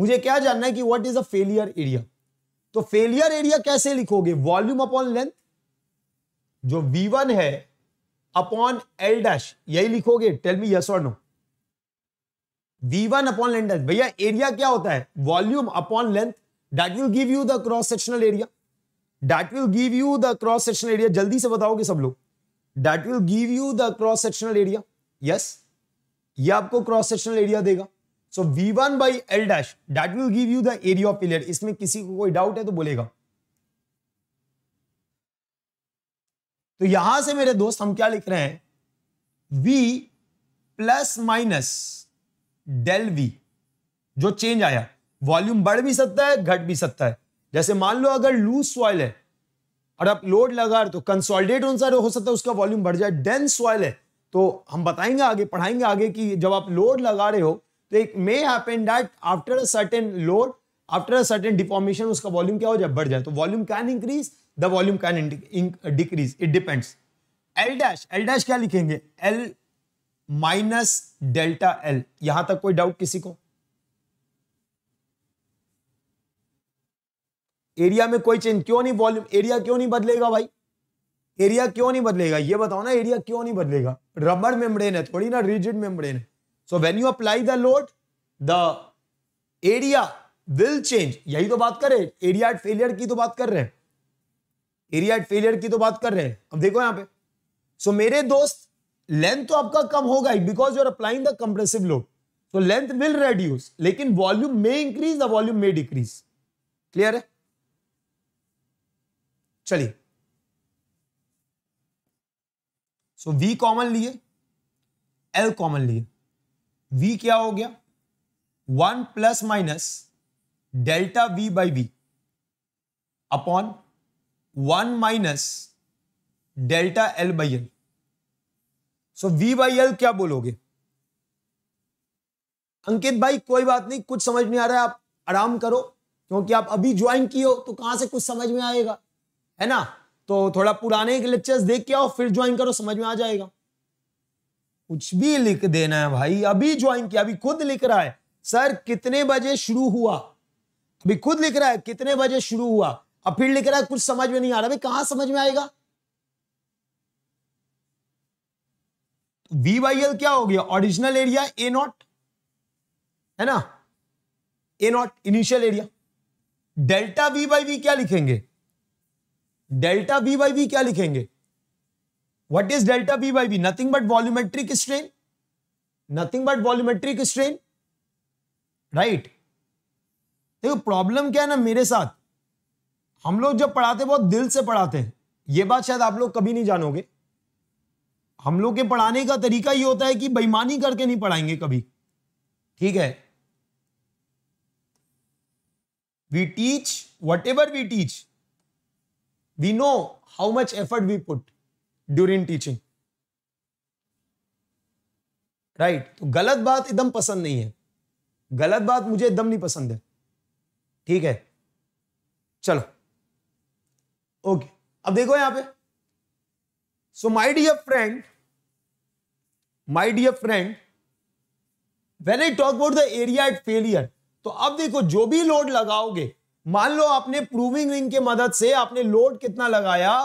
मुझे क्या जानना है कि what is a failure area तो failure area कैसे लिखोगे वॉल्यूम अपॉन लेंथ जो V1 है अपॉन एल डैश यही लिखोगे टेल मी यस और no V1 upon length dash भैया एरिया क्या होता है volume upon length that will give you the cross sectional area that will give you the cross sectional area जल्दी से बताओगे सब लोग that will give you the cross sectional area yes ये आपको क्रॉस सेक्शनल एरिया देगा so V one by L dash that will give you the area of player इसमें किसी को कोई डाउट है तो बोलेगा तो यहां से मेरे दोस्त हम क्या लिख रहे हैं v plus minus del v जो चेंज आया वॉल्यूम बढ़ भी सकता है घट भी सकता है जैसे मान लो अगर लूज सॉइल है और आप लोड लगा तो कंसोलिडेट अनुसार हो सकता है उसका वॉल्यूम बढ़ जाए डेंस सॉइल है तो हम बताएंगे आगे पढ़ाएंगे आगे कि जब आप लोड लगा रहे हो it may happen that after a certain उसका वॉल्यूम क्या हो जाए बढ़ जाए तो volume can increase the volume can decrease it depends L dash L dash क्या लिखेंगे एल माइनस डेल्टा एल यहां तक कोई डाउट किसी को एरिया में कोई चेंज क्यों नहीं वॉल्यूम एरिया क्यों नहीं बदलेगा भाई एरिया क्यों नहीं बदलेगा ये बताओ ना एरिया क्यों नहीं बदलेगा रबर मेम्ब्रेन है थोड़ी ना रिजिड मेम्ब्रेन है so when you apply the load the area will change यही तो बात कर रहे हैं एरिया एट फेलियर की तो बात कर रहे हैं एरिया एट फेलियर की तो बात कर रहे हैं अब देखो यहां पे सो so, मेरे दोस्त लेंथ तो आपका कम होगा ही because you are applying the compressive load तो लेंथ विल रेड्यूस लेकिन वॉल्यूम में इंक्रीज द वॉल्यूम में डिक्रीज क्लियर है चलिए सो वी कॉमन लिए एल कॉमन लिए v क्या हो गया one plus minus delta v by V upon one minus delta L by L so v by L क्या बोलोगे अंकित भाई कोई बात नहीं कुछ समझ नहीं आ रहा है आप आराम करो क्योंकि आप अभी ज्वाइन किए हो तो कहां से कुछ समझ में आएगा है ना तो थोड़ा पुराने लेक्चर्स देख के आओ फिर ज्वाइन करो समझ में आ जाएगा कुछ भी लिख देना है भाई अभी ज्वाइन किया अभी खुद लिख रहा है सर कितने बजे शुरू हुआ अभी खुद लिख रहा है कितने बजे शुरू हुआ अब फिर लिख रहा है कुछ समझ में नहीं आ रहा भाई कहां समझ में आएगा वी वाई एल क्या हो गया ओरिजिनल एरिया ए नॉट है ना A naught initial area delta V by V क्या लिखेंगे डेल्टा वी बाई वी क्या लिखेंगे what is delta V by V nothing but volumetric strain nothing but volumetric strain right देखो problem क्या है ना मेरे साथ हम लोग जब पढ़ाते बहुत दिल से पढ़ाते हैं ये बात शायद आप लोग कभी नहीं जानोगे हम लोग के पढ़ाने का तरीका ये होता है कि बेईमानी करके नहीं पढ़ाएंगे कभी ठीक है we teach whatever we teach we know how much effort we put during teaching right तो गलत बात एकदम पसंद नहीं है गलत बात मुझे एकदम नहीं पसंद है ठीक है चलो ओके अब देखो यहां पे so my dear friend my dear friend when I talk about the area at failure तो अब देखो जो भी लोड लगाओगे मान लो आपने प्रूविंग रिंग की मदद से आपने लोड कितना लगाया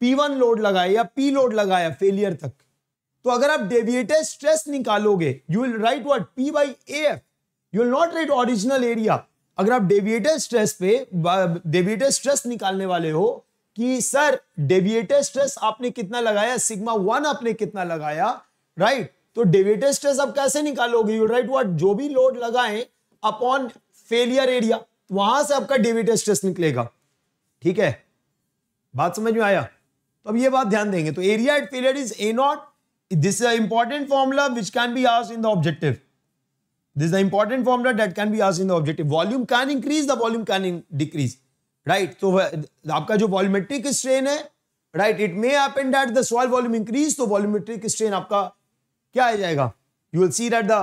पी वन लोड लगाया या पी लोड लगाया फेलियर तक तो अगर आप डेविएटेड स्ट्रेस निकालोगे you will write what P by A F you will not write original area अगर आप डेविएटेड स्ट्रेस पे डेविएटेड स्ट्रेस निकालने वाले हो कि सर डेविएटेड स्ट्रेस आपने कितना लगाया सिग्मा वन आपने कितना लगाया राइट right? तो डेविएटेड स्ट्रेस आप कैसे निकालोगे यू राइट व्हाट जो भी लोड लगाए अपॉन फेलियर एरिया वहां से आपका डेविएटेड स्ट्रेस निकलेगा ठीक है बात समझ में आया तो अब ये बात ध्यान देंगे तो area at failure is A naught this is a important formula which can be asked in the objective this is important formula that can be be in the objective volume can increase the volume can can in decrease right uh, आपका जो volumetric strain है right it may happen that the soil volume increase तो volumetric strain आपका क्या आ जाएगा you will see that the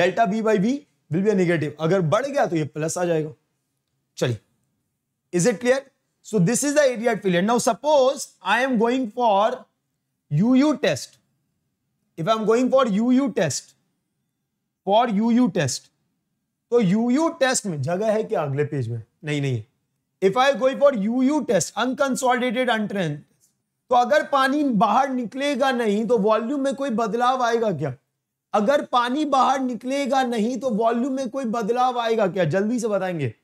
delta V by V will be negative अगर बढ़ गया तो ये प्लस आ जाएगा चलिए is it clear So this is the area failure Now suppose I am going for UU test. If I am going for UU test, for UU test, तो UU test में जगह है क्या अगले पेज में नहीं नहीं if I going for UU test unconsolidated undrained तो अगर पानी बाहर निकलेगा नहीं तो वॉल्यूम में कोई बदलाव आएगा क्या अगर पानी बाहर निकलेगा नहीं तो वॉल्यूम में कोई बदलाव आएगा क्या जल्दी से बताएंगे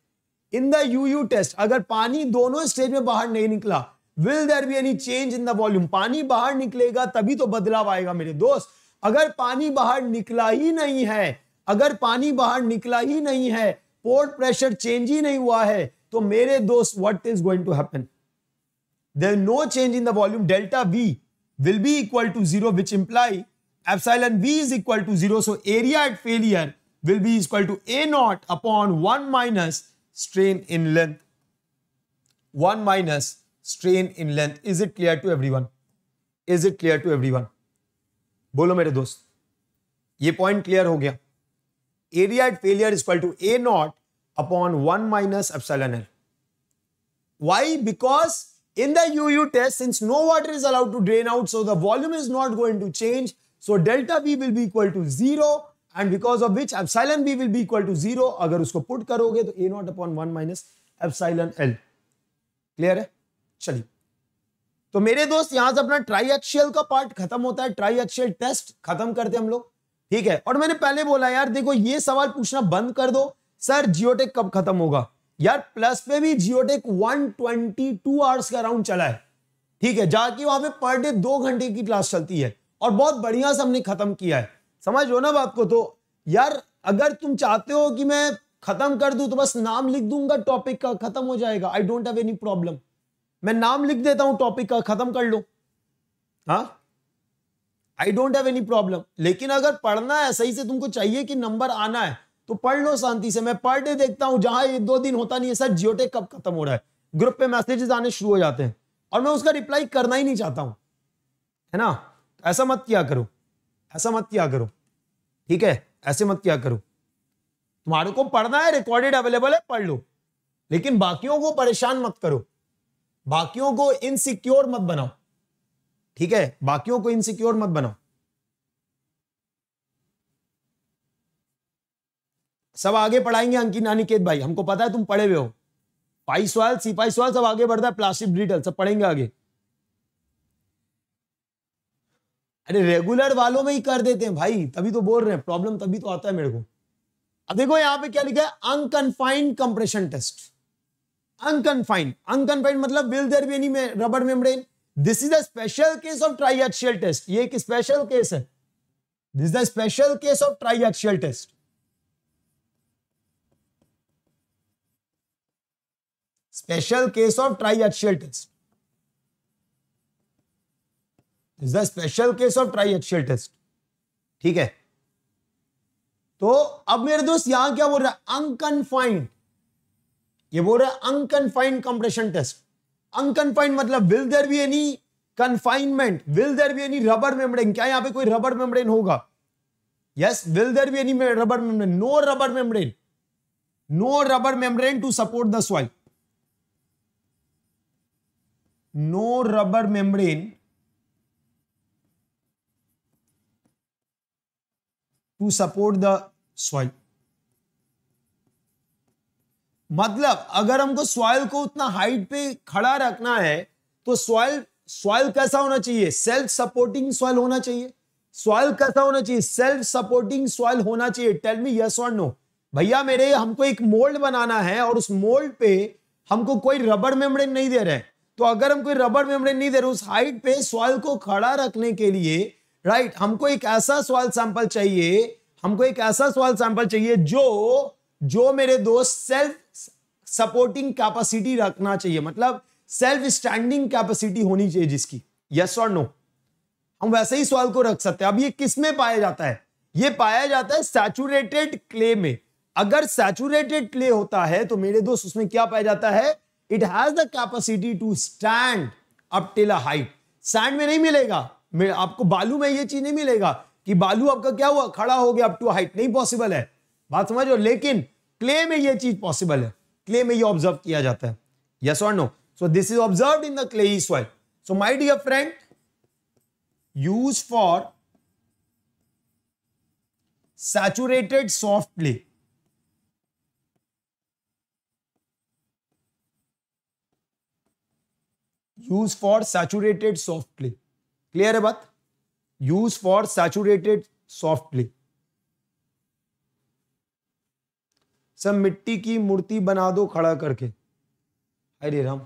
in the U U test अगर पानी दोनों स्टेज में बाहर नहीं निकला will there be any change in the volume पानी बाहर निकलेगा तभी तो बदलाव आएगा मेरे दोस्त अगर पानी बाहर निकला ही नहीं है अगर पानी बाहर निकला ही नहीं है पोर्ट प्रेशर चेंज ही नहीं हुआ है तो मेरे दोस्त what is going to happen there no change in the volume delta V will be equal to 0 which imply epsilon v is equal to 0 so area at failure will be equal to A naught upon one minus strain in length 1 minus strain in length is it clear to everyone is it clear to everyone bolo mere dost ye point clear ho gaya area at failure is equal to a not upon 1 minus epsilon l why because in the uu test since no water is allowed to drain out so the volume is not going to change so delta v will be equal to and because of which epsilon V will be equal to zero अगर उसको put करोगे तो A naught upon one minus epsilon L clear है चलिए तो मेरे दोस्त यहां से अपना ट्राई एक्शियल का पार्ट खत्म होता है ट्राई एक्शियल टेस्ट खत्म करते हम लोग ठीक है और मैंने पहले बोला यार देखो ये सवाल पूछना बंद कर दो सर जियोटेक कब खत्म होगा यार प्लस पे भी जियोटेक 122 ट्वेंटी आवर्स का राउंड चला है ठीक है जाके वहां पे पर डे दो घंटे की क्लास चलती है और बहुत बढ़िया से हमने खत्म किया है समझ रहे हो ना बात को तो यार अगर तुम चाहते हो कि मैं खत्म कर दूं तो बस नाम लिख दूंगा टॉपिक का खत्म हो जाएगा I don't have any problem मैं नाम लिख देता हूं टॉपिक का खत्म कर लो हाँ I don't have any problem लेकिन अगर पढ़ना है सही से तुमको चाहिए कि नंबर आना है तो पढ़ लो शांति से मैं पर डे देखता हूं जहां ये दो दिन होता नहीं है सर जियोटेक कब खत्म हो रहा है ग्रुप पे मैसेजेस आने शुरू हो जाते हैं और मैं उसका रिप्लाई करना ही नहीं चाहता हूं है ना तो ऐसा मत किया करो ऐसा मत किया करो ठीक है ऐसे मत किया करो तुम्हारे को पढ़ना है रिकॉर्डेड अवेलेबल है पढ़ लो लेकिन बाकियों को परेशान मत करो बाकियों को इनसिक्योर मत बनाओ ठीक है बाकियों को इनसिक्योर मत बनाओ सब आगे पढ़ाएंगे अंकित अनिकेत भाई हमको पता है तुम पढ़े हुए हो पाई सवाल सिपाही सवाल सब आगे बढ़ता है प्लास्टिक डिटेल सब पढ़ेंगे आगे अरे रेगुलर वालों में ही कर देते हैं भाई तभी तो बोल रहे हैं प्रॉब्लम तभी तो आता है मेरे को अब देखो यहां पे क्या लिखा है unconfined compression test unconfined unconfined मतलब will there be any rubber membrane this is a special case of triaxial test ये एक स्पेशल केस है this is the special case of triaxial test special case of triaxial test is the special case of triaxial test ठीक है तो अब मेरे दोस्त यहां क्या बोल रहा है अनकनफाइंड ये बोल रहा है अनकनफाइंड कंप्रेशन टेस्ट अनकनफाइंड मतलब will there be any confinement will there be any rubber membrane क्या यहां पे कोई रबर मेम्ब्रेन होगा yes will there be any rubber membrane no rubber membrane no rubber membrane to support the soil no rubber membrane to support the soil मतलब अगर हमको soil को उतना हाइट पे खड़ा रखना है तो सॉइल सॉइल कैसा होना चाहिए सेल्फ सपोर्टिंग सॉइल होना चाहिए सॉइल कैसा होना चाहिए सेल्फ सपोर्टिंग सॉइल होना चाहिए टेल मी यस और नो भैया मेरे हमको एक मोल्ड बनाना है और उस मोल्ड पे हमको कोई रबड़ मेम्ब्रेन नहीं दे रहे तो अगर हम कोई रबड़ मेम्ब्रेन नहीं दे रहे उस हाइट पे सॉइल को खड़ा रखने के लिए राइट right? हमको एक ऐसा सवाल सैंपल चाहिए हमको एक ऐसा सवाल सैंपल चाहिए जो जो मेरे दोस्त सेल्फ सपोर्टिंग कैपेसिटी रखना चाहिए मतलब सेल्फ स्टैंडिंग कैपेसिटी होनी चाहिए जिसकी यस और नो हम वैसे ही सवाल को रख सकते हैं अब ये किस में पाया जाता है ये पाया जाता है सैचुरेटेड क्ले में अगर सैचुरेटेड क्ले होता है तो मेरे दोस्त उसमें क्या पाया जाता है it has the capacity to stand up till a height sand में नहीं मिलेगा में आपको बालू में ये चीज नहीं मिलेगा कि बालू आपका क्या हुआ खड़ा हो गया अप टू हाइट नहीं पॉसिबल है बात समझो लेकिन क्ले में ये चीज पॉसिबल है क्ले में ये ऑब्जर्व किया जाता है यस और no so this is observe in the clay soil so my dear friend use for saturated soft clay use for saturated soft clay clear है बात यूज फॉर सैचुरेटेड सॉफ्टली सब मिट्टी की मूर्ति बना दो खड़ा करके अरे Ram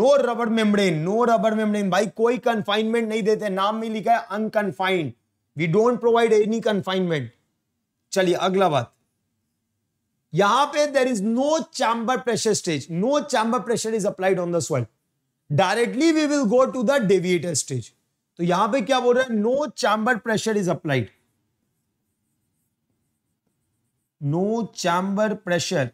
no rubber membrane no rubber membrane भाई कोई कंफाइनमेंट नहीं देते नाम में लिखा है unconfined we don't provide any confinement चलिए अगला बात यहां पे there is no chamber pressure stage no chamber pressure is applied on the soil directly we will go to the deviator stage तो यहां पे क्या बोल रहे हैं no chamber pressure is applied no chamber pressure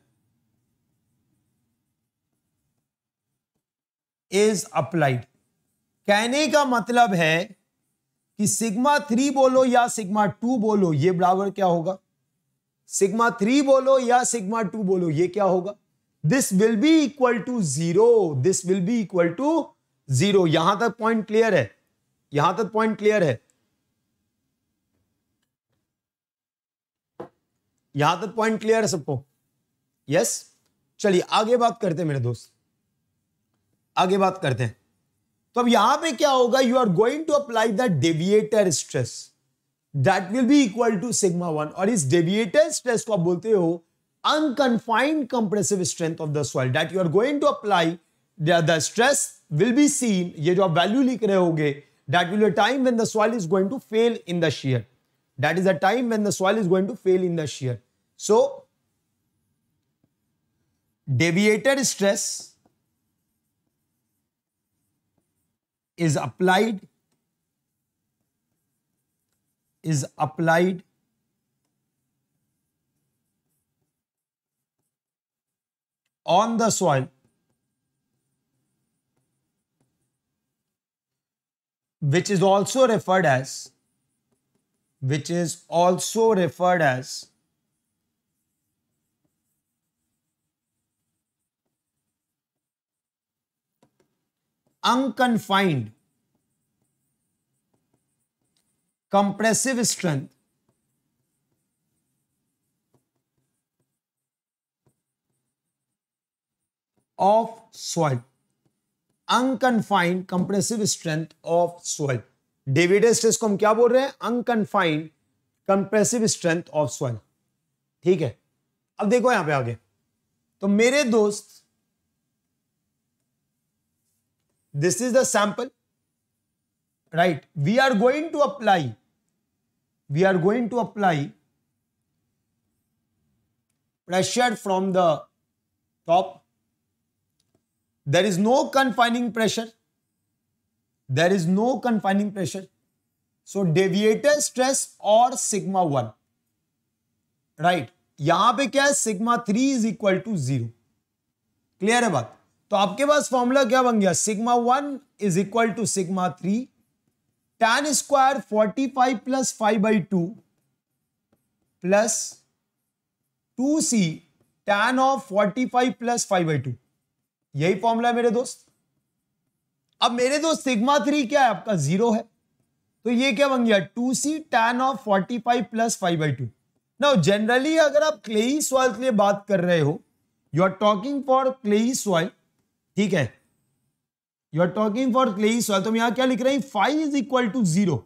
is applied कहने का मतलब है कि सिग्मा थ्री बोलो या सिग्मा टू बोलो ये बराबर क्या होगा सिग्मा थ्री बोलो या सिग्मा टू बोलो ये क्या होगा this will be equal to zero this will be equal to zero यहां तक पॉइंट क्लियर है यहां तक पॉइंट क्लियर है यहां तक पॉइंट क्लियर है सबको यस चलिए आगे बात करते हैं मेरे दोस्त आगे बात करते हैं तो अब यहां पे क्या होगा you are going to apply the deviator stress that will be equal to sigma one और इस डेविएटर स्ट्रेस को आप बोलते हो unconfined compressive strength of the soil that you are going to apply the, the stress will be seen ye jo aap value likh rahe hoge that will be a time when the soil is going to fail in the shear that is a time when the soil is going to fail in the shear so deviated stress is applied is applied on the soil which is also referred as which is also referred as unconfined compressive strength of soil unconfined compressive strength of soil deviator stress को हम क्या बोल रहे हैं unconfined compressive strength of soil ठीक है अब देखो यहां पे आगे तो मेरे दोस्त this is the sample right we are going to apply we are going to apply pressure from the top there is no confining pressure there is no confining pressure so deviator stress और sigma one right यहां पे क्या है sigma three is equal to zero clear है बात तो आपके पास फॉर्मूला क्या बन गया sigma one is equal to sigma three tan square forty five plus phi by two plus two c tan of forty five plus phi by two यही formula है मेरे दोस्त अब मेरे दोस्त सिग्मा थ्री क्या है आपका जीरो है तो ये क्या बन गया two c tan of forty five plus phi by two ना जनरली अगर आप क्लेई सॉइल के लिए बात कर रहे हो you are talking for clayey soil ठीक है you are talking for clayey soil तो हम यहां क्या लिख रहे हैं phi is equal to zero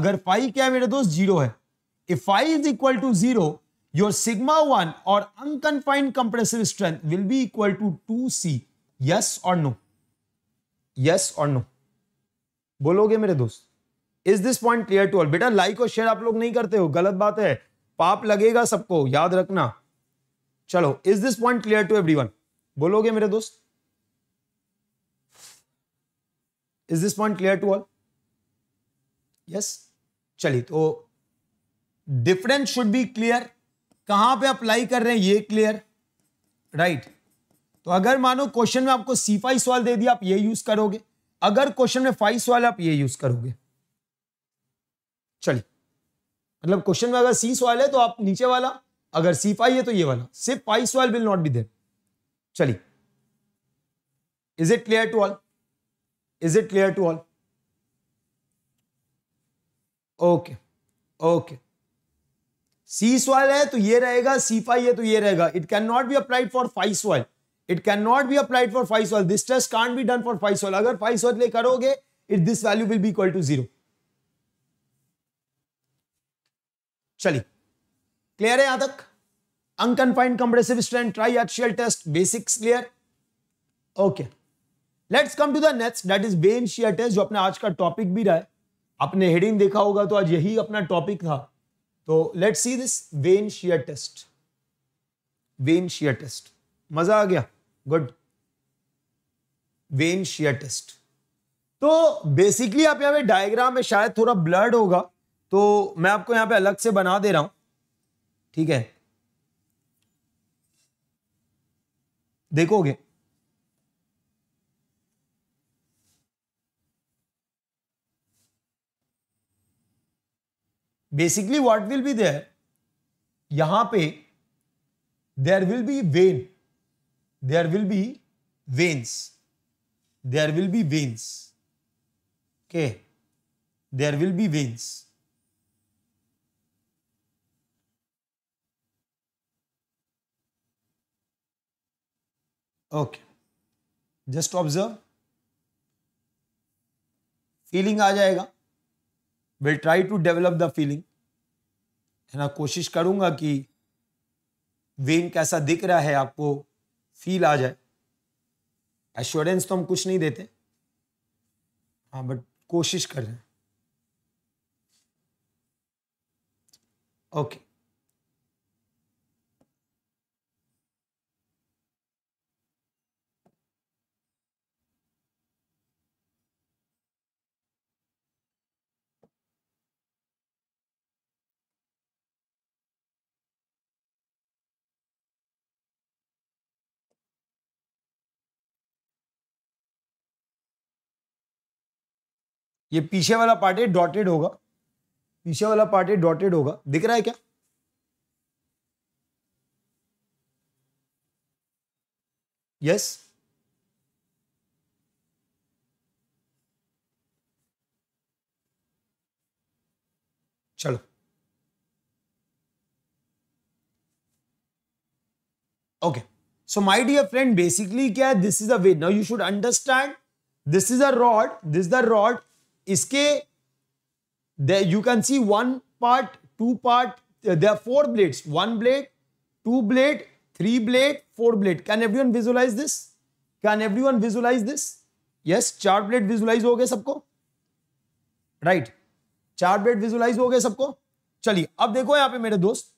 अगर फाइव क्या है मेरे दोस्त जीरो है if phi is equal to zero sigma one और unconfined compressive strength will be equal to two c yes और नो यस और नो बोलोगे मेरे दोस्त is this point clear to all बेटा लाइक और शेयर आप लोग नहीं करते हो गलत बात है पाप लगेगा सबको याद रखना चलो is this point clear to one बोलोगे मेरे दोस्त is this point clear to all yes चलिए तो डिफरेंस शुड बी क्लियर कहां पे अप्लाई कर रहे हैं ये क्लियर राइट right. तो अगर मानो क्वेश्चन में आपको सी फाइव सवाल दे दिया आप ये यूज करोगे अगर क्वेश्चन में फाइव सवाल आप ये यूज करोगे चलिए मतलब क्वेश्चन में अगर सी सवाल है तो आप नीचे वाला अगर सी फाइव है तो ये वाला सिर्फ फाइव सवाल विल नॉट बी देर चलिए is it clear to all is it clear to all okay okay c soil है तो ये रहेगा सी फाइव है तो ये रहेगा it can not be applied for phi soil it can not be applied for phi soil this test can't be done for phi soil अगर phi soil ले करोगे it this value will be equal to zero चलिए clear है यहां तक unconfined compressive strength triaxial test basics clear okay let's come to the next that is vane shear test जो अपने आज का टॉपिक भी रहा है आपने हेडिंग देखा होगा तो आज यही अपना टॉपिक था तो let see this vane shear test vane shear test मजा आ गया गुड वेन शियर टेस्ट तो बेसिकली आप यहां पे डायग्राम में शायद थोड़ा ब्लर्ड होगा तो मैं आपको यहां पे अलग से बना दे रहा हूं ठीक है देखोगे basically what will be there यहां पे there will be vane there will be vanes there will be vanes के there will be vanes okay just observe feeling आ जाएगा will try to develop the feeling है ना कोशिश करूंगा कि वेन कैसा दिख रहा है आपको फील आ जाए एश्योरेंस तो हम कुछ नहीं देते हाँ बट कोशिश कर रहे हैं ओके ये पीछे वाला पार्ट है डॉटेड होगा पीछे वाला पार्ट है डॉटेड होगा दिख रहा है क्या यस चलो okay so my dear friend basically क्या है this is a vane now you should understand this is a rod this the rod इसके you can see one part two part they are four blades one blade three blade four blade can every one visualize this can every one visualize this yes चार blade visualize हो गए सबको right चार blade visualize हो गए सबको चलिए अब देखो यहां पे मेरे दोस्त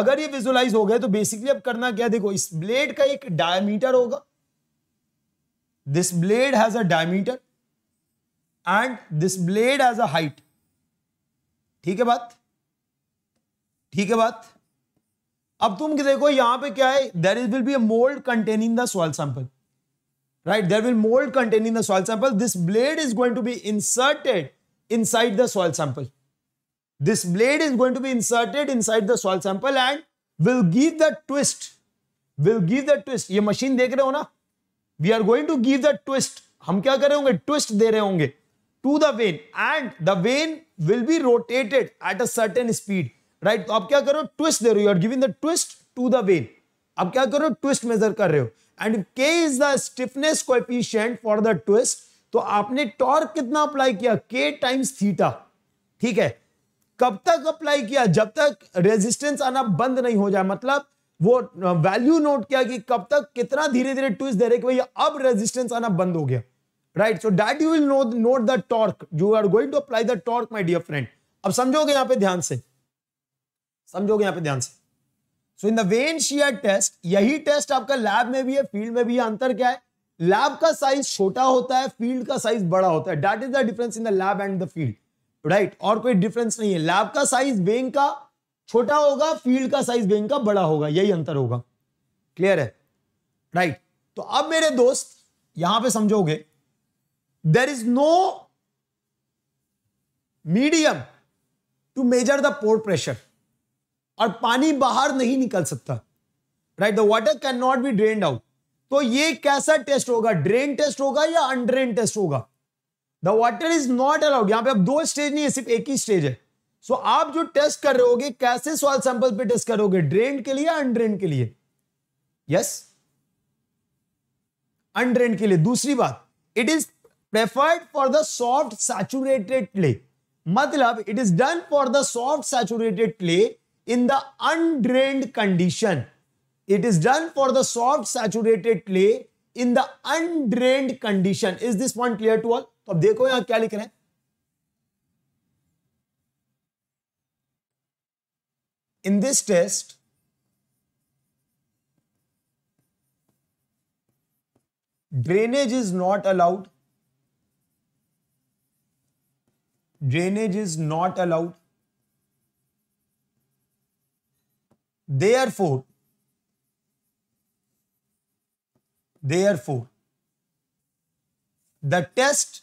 अगर ये विजुलाइज हो गए तो बेसिकली अब करना क्या देखो इस ब्लेड का एक डायमीटर होगा this blade has a diameter and this blade has a height ठीक है बात ठीक है बात अब तुम देखो यहां पे क्या है there is will be a mould containing the soil sample right there will mould containing the soil sample this blade is going to be inserted inside the soil sample this blade is going to be inserted inside the soil sample and will give the twist will give the twist ये machine देख रहे हो ना we are going to give the twist हम क्या कर रहे होंगे ट्विस्ट दे रहे होंगे to the vane and the vane will be rotated at a certain speed right तो आप क्या करो ट्विस्ट दे रहे हो you are giving the twist to the vane अब क्या करो ट्विस्ट मेजर कर रहे हो and k is the stiffness coefficient for the twist तो आपने टॉर्क कितना अप्लाई किया के टाइम्स थीटा ठीक है कब तक अप्लाई किया जब तक रेजिस्टेंस आना बंद नहीं हो जाए मतलब वो वैल्यू uh, नोट किया कि कब तक कितना धीरे धीरे ट्विस्ट दे रहे कि भैया अब रेजिस्टेंस आना बंद हो गया right so that you will know note the torque you are going to apply the torque my dear friend अब समझोगे यहां पर ध्यान से समझोगे यहां पर ध्यान से so in the vane shear test यही टेस्ट आपका लैब में भी है फील्ड में भी है अंतर क्या है लैब का साइज छोटा होता है फील्ड का साइज बड़ा होता है that is the difference in the lab and the field right और कोई डिफरेंस नहीं है लैब का साइज बैंक का छोटा होगा फील्ड का साइज बैंक का बड़ा होगा यही अंतर होगा क्लियर है राइट right. तो अब मेरे दोस्त यहां पे समझोगे there is no medium to measure the pore pressure और पानी बाहर नहीं निकल सकता right the water can not be drain out तो ये कैसा टेस्ट होगा ड्रेन टेस्ट होगा या अनड्रेन टेस्ट होगा the water is not allowed यहां पे अब दो स्टेज नहीं है सिर्फ एक ही स्टेज है सो so, आप जो टेस्ट कर रहे होगे कैसे सॉल सैंपल पे टेस्ट करोगे ड्रेन के लिए अनड्रेन के लिए यस yes? अनड्रेन के लिए दूसरी बात it is preferred for the soft saturated clay मतलब it is done for the soft saturated clay in the undrained condition it is done for the soft saturated clay in the undrained condition is this point clear to all तो अब देखो यहां क्या लिख रहे हैं in this test drainage is not allowed drainage is not allowed. Therefore, therefore, the test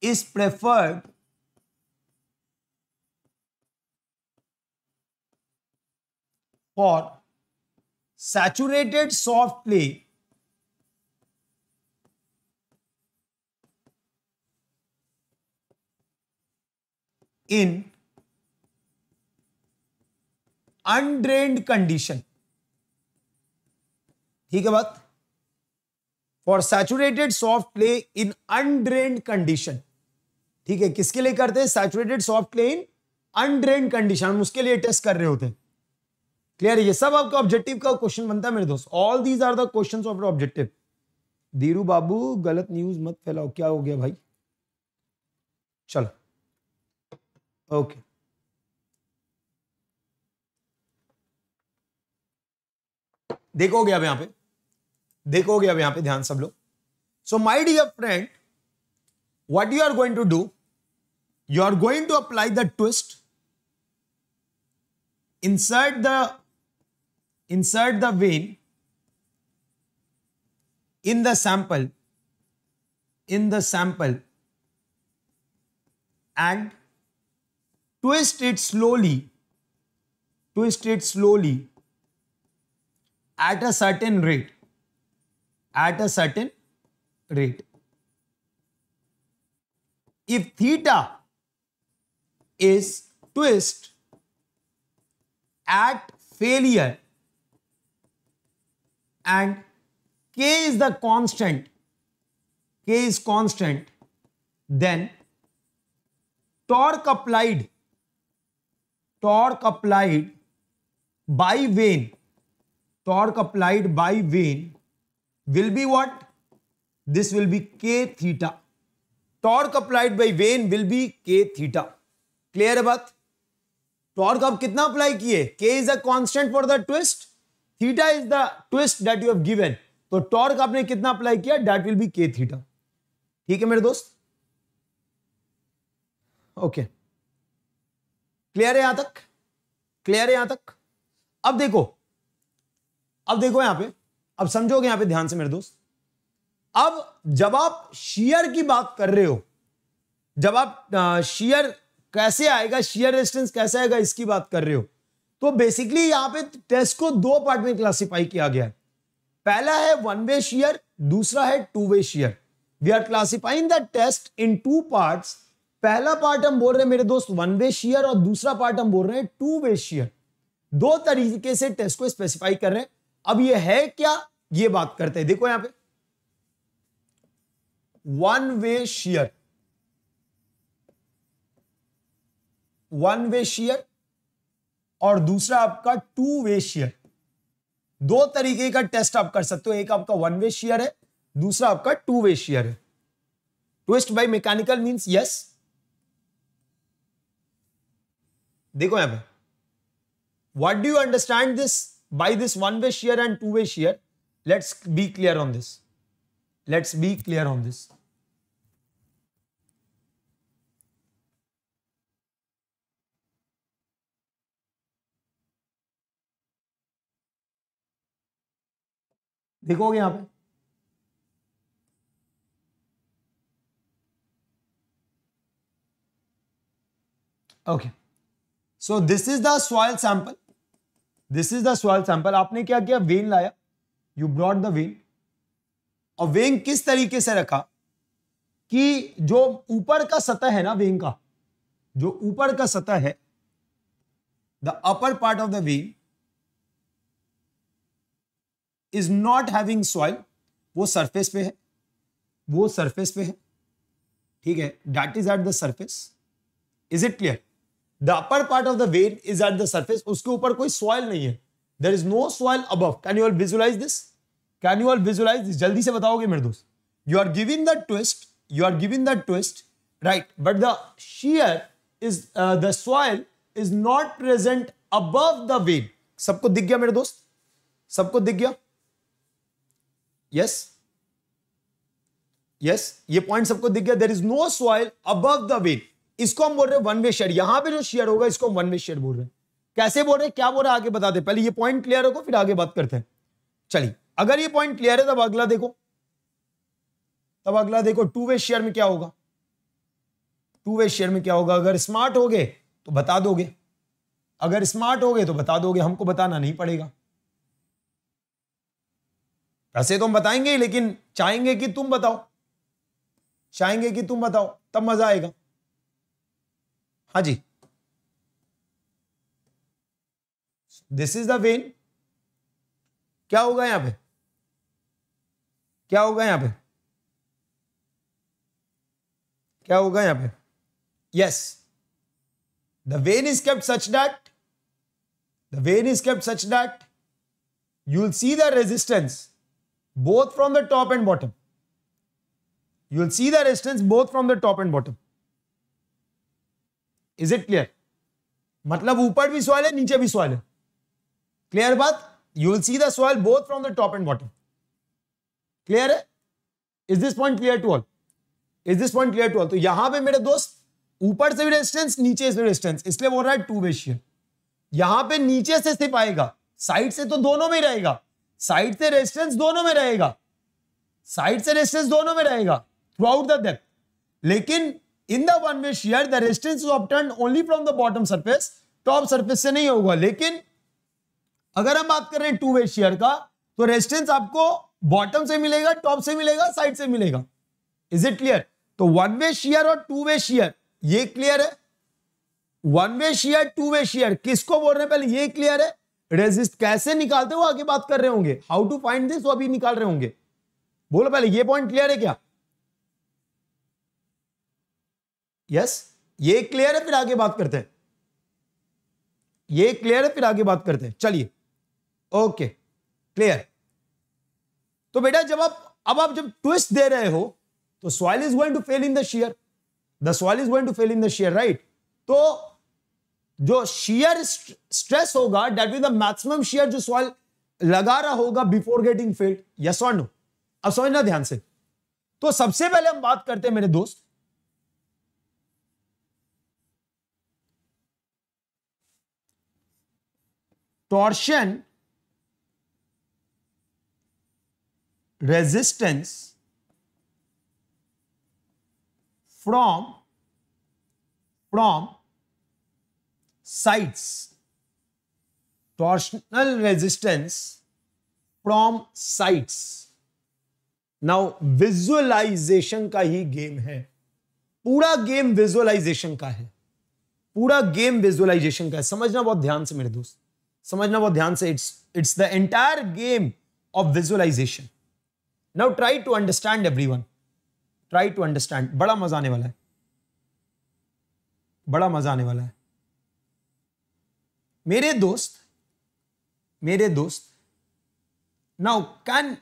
is preferred for saturated soft clay in undrained condition ठीक है बात for saturated soft clay in undrained condition ठीक है किसके लिए करते हैं saturated soft clay in undrained condition हम उसके लिए टेस्ट कर रहे होते हैं क्लियर ये सब आपका ऑब्जेक्टिव का क्वेश्चन बनता है मेरे दोस्त all these are the question of objective Dhiru बाबू गलत न्यूज मत फैलाओ क्या हो गया भाई चलो ओके देखोगे अब यहां पे देखोगे अब यहां पे ध्यान सब लोग so my dear friend what you are going to do you are going to apply the twist insert the insert the vane in the sample in the sample and twist it slowly, twist it slowly at a certain rate, at a certain rate. If theta is twist at failure and k is the constant k is constant then torque applied torque applied by vane torque applied by vane will be what this will be k theta torque applied by vane will be k theta clear है बात torque आप कितना apply किए k is a constant for the twist theta is the twist that you have given तो torque आपने कितना apply किया that will be k theta ठीक है मेरे दोस्त ओके okay. क्लियर है यहां तक क्लियर है यहां तक अब देखो अब देखो यहां पे अब समझोगे यहां पे ध्यान से मेरे दोस्त अब जब आप शेयर की बात कर रहे हो जब आप शेयर कैसे आएगा शेयर रेजिस्टेंस कैसे आएगा इसकी बात कर रहे हो तो बेसिकली यहां पे टेस्ट को दो पार्ट में क्लासिफाई किया गया है पहला है वन वे शेयर दूसरा है two way shear we are classifying the test in two parts पहला पार्ट हम बोल रहे हैं मेरे दोस्त वन वे शेयर और दूसरा पार्ट हम बोल रहे हैं टू वे शेयर दो तरीके से टेस्ट को स्पेसिफाई कर रहे हैं अब ये है क्या ये बात करते हैं देखो यहां पे one way shear one way shear और दूसरा आपका टू वे शेयर दो तरीके का टेस्ट आप कर सकते हो एक आपका वन वे शेयर है दूसरा आपका टू वे शेयर है twist by mechanical means yes देखो यहां पे what do you understand this by this one way shear and two way shear let's be clear on this let's be clear on this देखोगे यहां पे okay okay. So this is the soil sample this is the soil sample आपने क्या किया vane लाया you brought the vane और vane किस तरीके से रखा कि जो ऊपर का सतह है ना वेन का जो ऊपर का सतह है the upper part of the vane is not having soil वो सरफेस पे है वो सरफेस पे है ठीक है that is at the surface is it clear the upper part of the vane is at the surface उसके ऊपर कोई सॉइल नहीं है देर इज नो सॉइल अब can you all visualise this can you all visualise this जल्दी से बताओगे मेरे दोस्त you are giving the twist you are giving the twist right but the shear is the soil is not present अब the vane सबको दिख गया मेरे दोस्त सबको दिख गया यस यस ये पॉइंट सबको दिख गया there is no soil above the vane इसको हम बोल रहे हैं वन वे शेयर यहां पे जो शेयर होगा इसको हम वन वे शेयर बोल रहे हैं कैसे बोल रहे हैं क्या बोल रहे हैं आगे बताते पहले ये पॉइंट क्लियर होगा फिर आगे बात करते हैं चलिए अगर ये पॉइंट क्लियर है तब अगला देखो तब अगला देखो टू वे शेयर में क्या होगा टू वे शेयर में क्या होगा अगर स्मार्ट हो गए तो बता दोगे अगर स्मार्ट हो गए तो बता दोगे हमको बताना नहीं पड़ेगा वैसे तो हम बताएंगे लेकिन चाहेंगे कि तुम बताओ चाहेंगे कि तुम बताओ तब मजा आएगा हाँ जी दिस इज द वेन क्या होगा यहां पे क्या होगा यहां पे क्या होगा यहां पे yes the vane is kept such that the vane is kept such that you will see the resistance both from the top and bottom you will see the resistance both from the top and bottom is it clear मतलब ऊपर भी soil है नीचे भी soil है clear बात you will see the soil both from the top and bottom clear है is this point clear to all is this point clear to all तो यहां पे मेरे दोस्त ऊपर से भी रेजिस्टेंस नीचे से भी रेजिस्टेंस इसलिए बोल रहा है टू वे शेयर यहां पे नीचे से सिर्फ आएगा साइड से तो दोनों में रहेगा साइड से रेजिस्टेंस दोनों में रहेगा साइड से रेजिस्टेंस दोनों में रहेगा थ्रू आउट द डेप्थ लेकिन in the one way shear the resistance is obtained only from the bottom surface top surface से नहीं होगा लेकिन अगर हम बात करें टू वे शेयर का तो रेस्टेंस आपको बॉटम से मिलेगा टॉप से मिलेगा साइड से मिलेगा इज इट क्लियर तो वन वे शेयर और टू वे शेयर ये क्लियर है one way shear two way shear किसको बोल रहे हैं पहले ये क्लियर है रेजिस्ट कैसे निकालते हो आगे बात कर रहे होंगे हाउ टू फाइंड दिस वो अभी निकाल रहे होंगे बोलो पहले ये पॉइंट क्लियर है क्या यस ये क्लियर है फिर आगे बात करते हैं ये क्लियर है फिर आगे बात करते हैं चलिए ओके क्लियर तो बेटा जब आप अब आप जब ट्विस्ट दे रहे हो तो soil is going to fail in the shear the soil is going to fail in the shear right तो जो शेयर स्ट्रेस होगा that will the maximum shear जो सॉइल लगा रहा होगा बिफोर गेटिंग फेल्ड यस और नो अब समझना ध्यान से तो सबसे पहले हम बात करते हैं मेरे दोस्त torsion resistance from from sides torsional resistance from sides now visualisation का ही गेम है पूरा गेम विजुअलाइजेशन का है पूरा गेम विजुअलाइजेशन का है समझना बहुत ध्यान से मेरे दोस्त समझना बहुत ध्यान से it's it's the entire game of visualisation now try to understand everyone try to understand बड़ा मजा आने वाला है बड़ा मजा आने वाला है मेरे दोस्त मेरे दोस्त नाउ कैन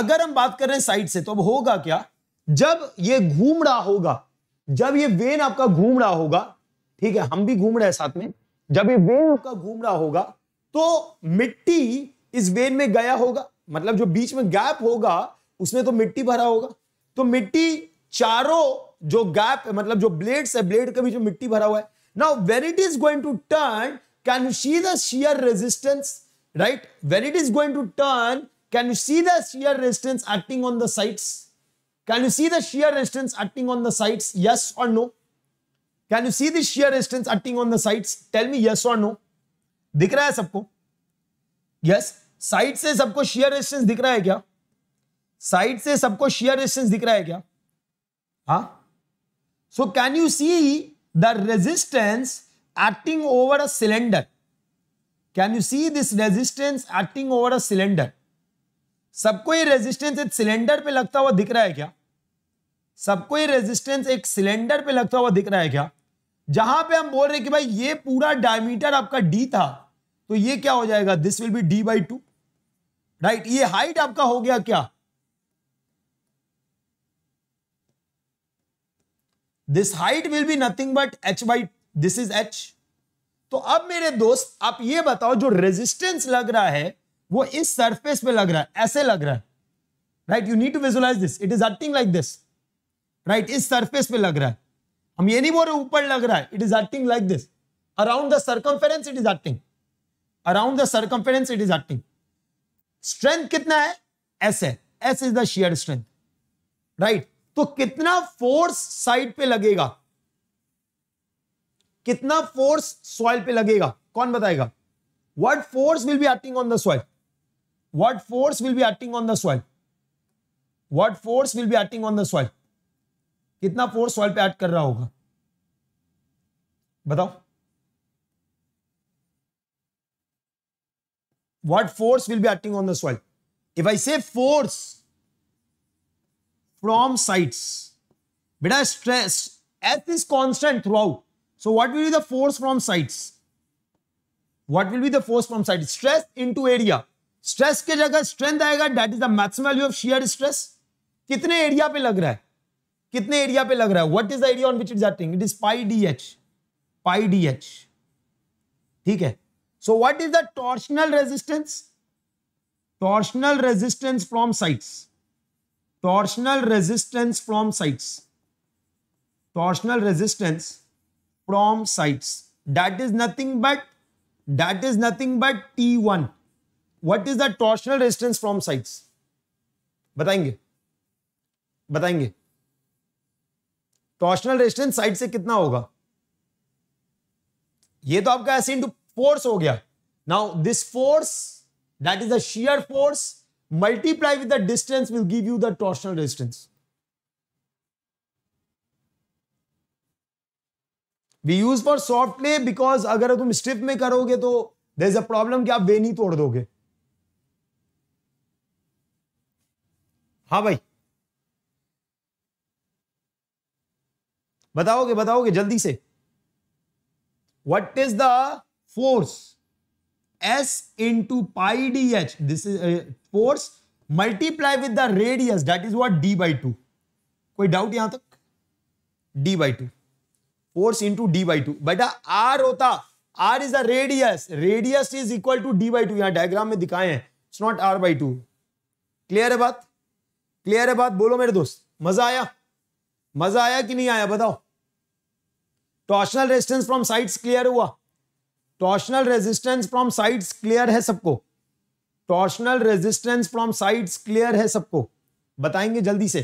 अगर हम बात कर रहे हैं साइड से तो अब होगा क्या जब ये घूम रहा होगा जब ये वेन आपका घूम रहा होगा ठीक है हम भी घूम रहे हैं साथ में जब ये वेन आपका घूम रहा होगा तो मिट्टी इस वेन में गया होगा मतलब जो बीच में गैप होगा उसमें तो मिट्टी भरा होगा तो मिट्टी चारों जो गैप मतलब जो ब्लेड्स है ब्लेड के बीच में मिट्टी भरा हुआ है now when it is going to turn can you see the shear resistance right when it is going to turn can you see the shear resistance acting on the sides can you see the shear resistance acting on the sides yes और no can you see the shear resistance acting on the sides tell me yes और no दिख रहा है सबको yes side से सबको share resistance दिख रहा है क्या साइड से सबको शेयर रेजिस्टेंस दिख रहा है क्या हा so can you see the resistance acting over a cylinder can you see this resistance acting over a cylinder सबको ये रेजिस्टेंस एक सिलेंडर पे लगता हुआ दिख रहा है क्या सबको ये रेजिस्टेंस एक सिलेंडर पे लगता हुआ दिख रहा है क्या जहां पे हम बोल रहे हैं कि भाई ये पूरा डायमीटर आपका डी था तो ये क्या हो जाएगा this will be D by two right ये हाइट आपका हो गया क्या this height will be nothing but H by this is H तो अब मेरे दोस्त आप ये बताओ जो रेजिस्टेंस लग रहा है वो इस सरफेस पे लग रहा है ऐसे लग रहा है right you need to visualise this it is acting like this right इस सरफेस पे लग रहा है हम ये नहीं बोल रहे ऊपर लग रहा है it is acting like this around the circumference it is acting around the circumference it is acting strength कितना है एस है S is the shear strength right तो कितना फोर्स साइड पे लगेगा कितना फोर्स सॉइल पे लगेगा कौन बताएगा what force will be acting on the soil what force will be acting on the soil what force will be acting on the soil कितना फोर्स सॉइल पे एक्ट कर रहा होगा बताओ what force will be acting on the soil if i say force from sides beta stress s is constant throughout so what will be the force from sides what will be the force from side stress into area stress की जगह strength आएगा that is the maximum value of shear stress कितने area पे लग रहा है कितने area पे लग रहा है what is the area on which it is acting it is pi D H pi D H ठीक है So what is the torsional resistance? Torsional resistance from sides. Torsional resistance from sides. Torsional resistance from sides. That is nothing but that is nothing but T1. What is the torsional resistance from sides? बताएंगे बताएंगे torsional resistance side से कितना होगा ये तो आपका ऐसे into force हो गया now this force that is the shear force multiply with the distance will give you the torsional resistance we use for soft play because अगर तुम स्ट्रिप में करोगे तो देर इज अ प्रॉब्लम कि आप वे नहीं तोड़ दोगे हाँ भाई बताओगे बताओगे जल्दी से what is the force S in to pi D H this is force multiply with the radius that is what D by two कोई डाउट यहां तक D by two force into D by two बेटा R होता R is the radius radius is equal to D by two यहां diagram में दिखाए हैं it's not R by two clear है बात क्लियर है बात बोलो मेरे दोस्त मजा आया मजा आया कि नहीं आया बताओ torsional resistance from sides clear हुआ torsional resistance from sides clear है सबको torsional resistance from sides clear है सबको बताएंगे जल्दी से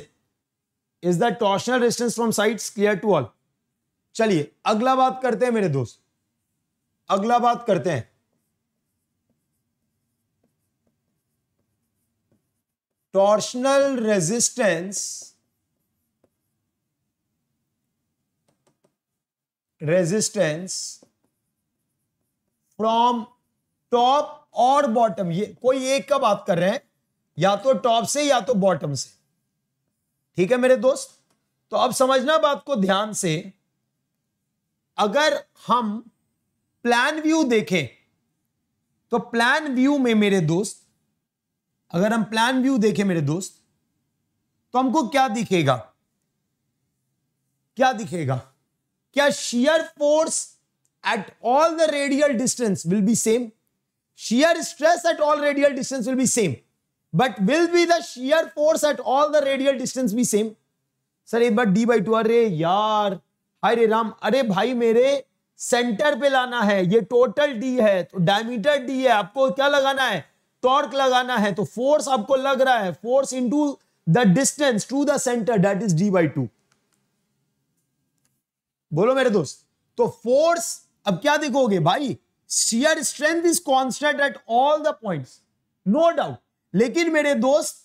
is the torsional resistance from sides clear to all चलिए अगला बात करते हैं मेरे दोस्त अगला बात करते हैं torsional resistance resistance from top और बॉटम ये कोई एक का बात कर रहे हैं या तो टॉप से या तो बॉटम से ठीक है मेरे दोस्त तो अब समझना बात को ध्यान से अगर हम प्लान व्यू देखें तो प्लान व्यू में मेरे दोस्त अगर हम प्लान व्यू देखें मेरे दोस्त तो हमको क्या दिखेगा क्या दिखेगा क्या shear force at all the radial distance will be same. Shear stress at all radial distance will be same. But will be the shear force at all the radial distance be same? Sir एक बार D by to अरे यार अरे राम अरे भाई मेरे centre पे लाना है ये टोटल डी है तो डायमीटर डी है आपको क्या लगाना है टॉर्क लगाना है तो फोर्स आपको लग रहा है force into the distance to the centre that is D by two बोलो मेरे दोस्त तो फोर्स अब क्या देखोगे भाई shear strength is constant at all the point no doubt लेकिन मेरे दोस्त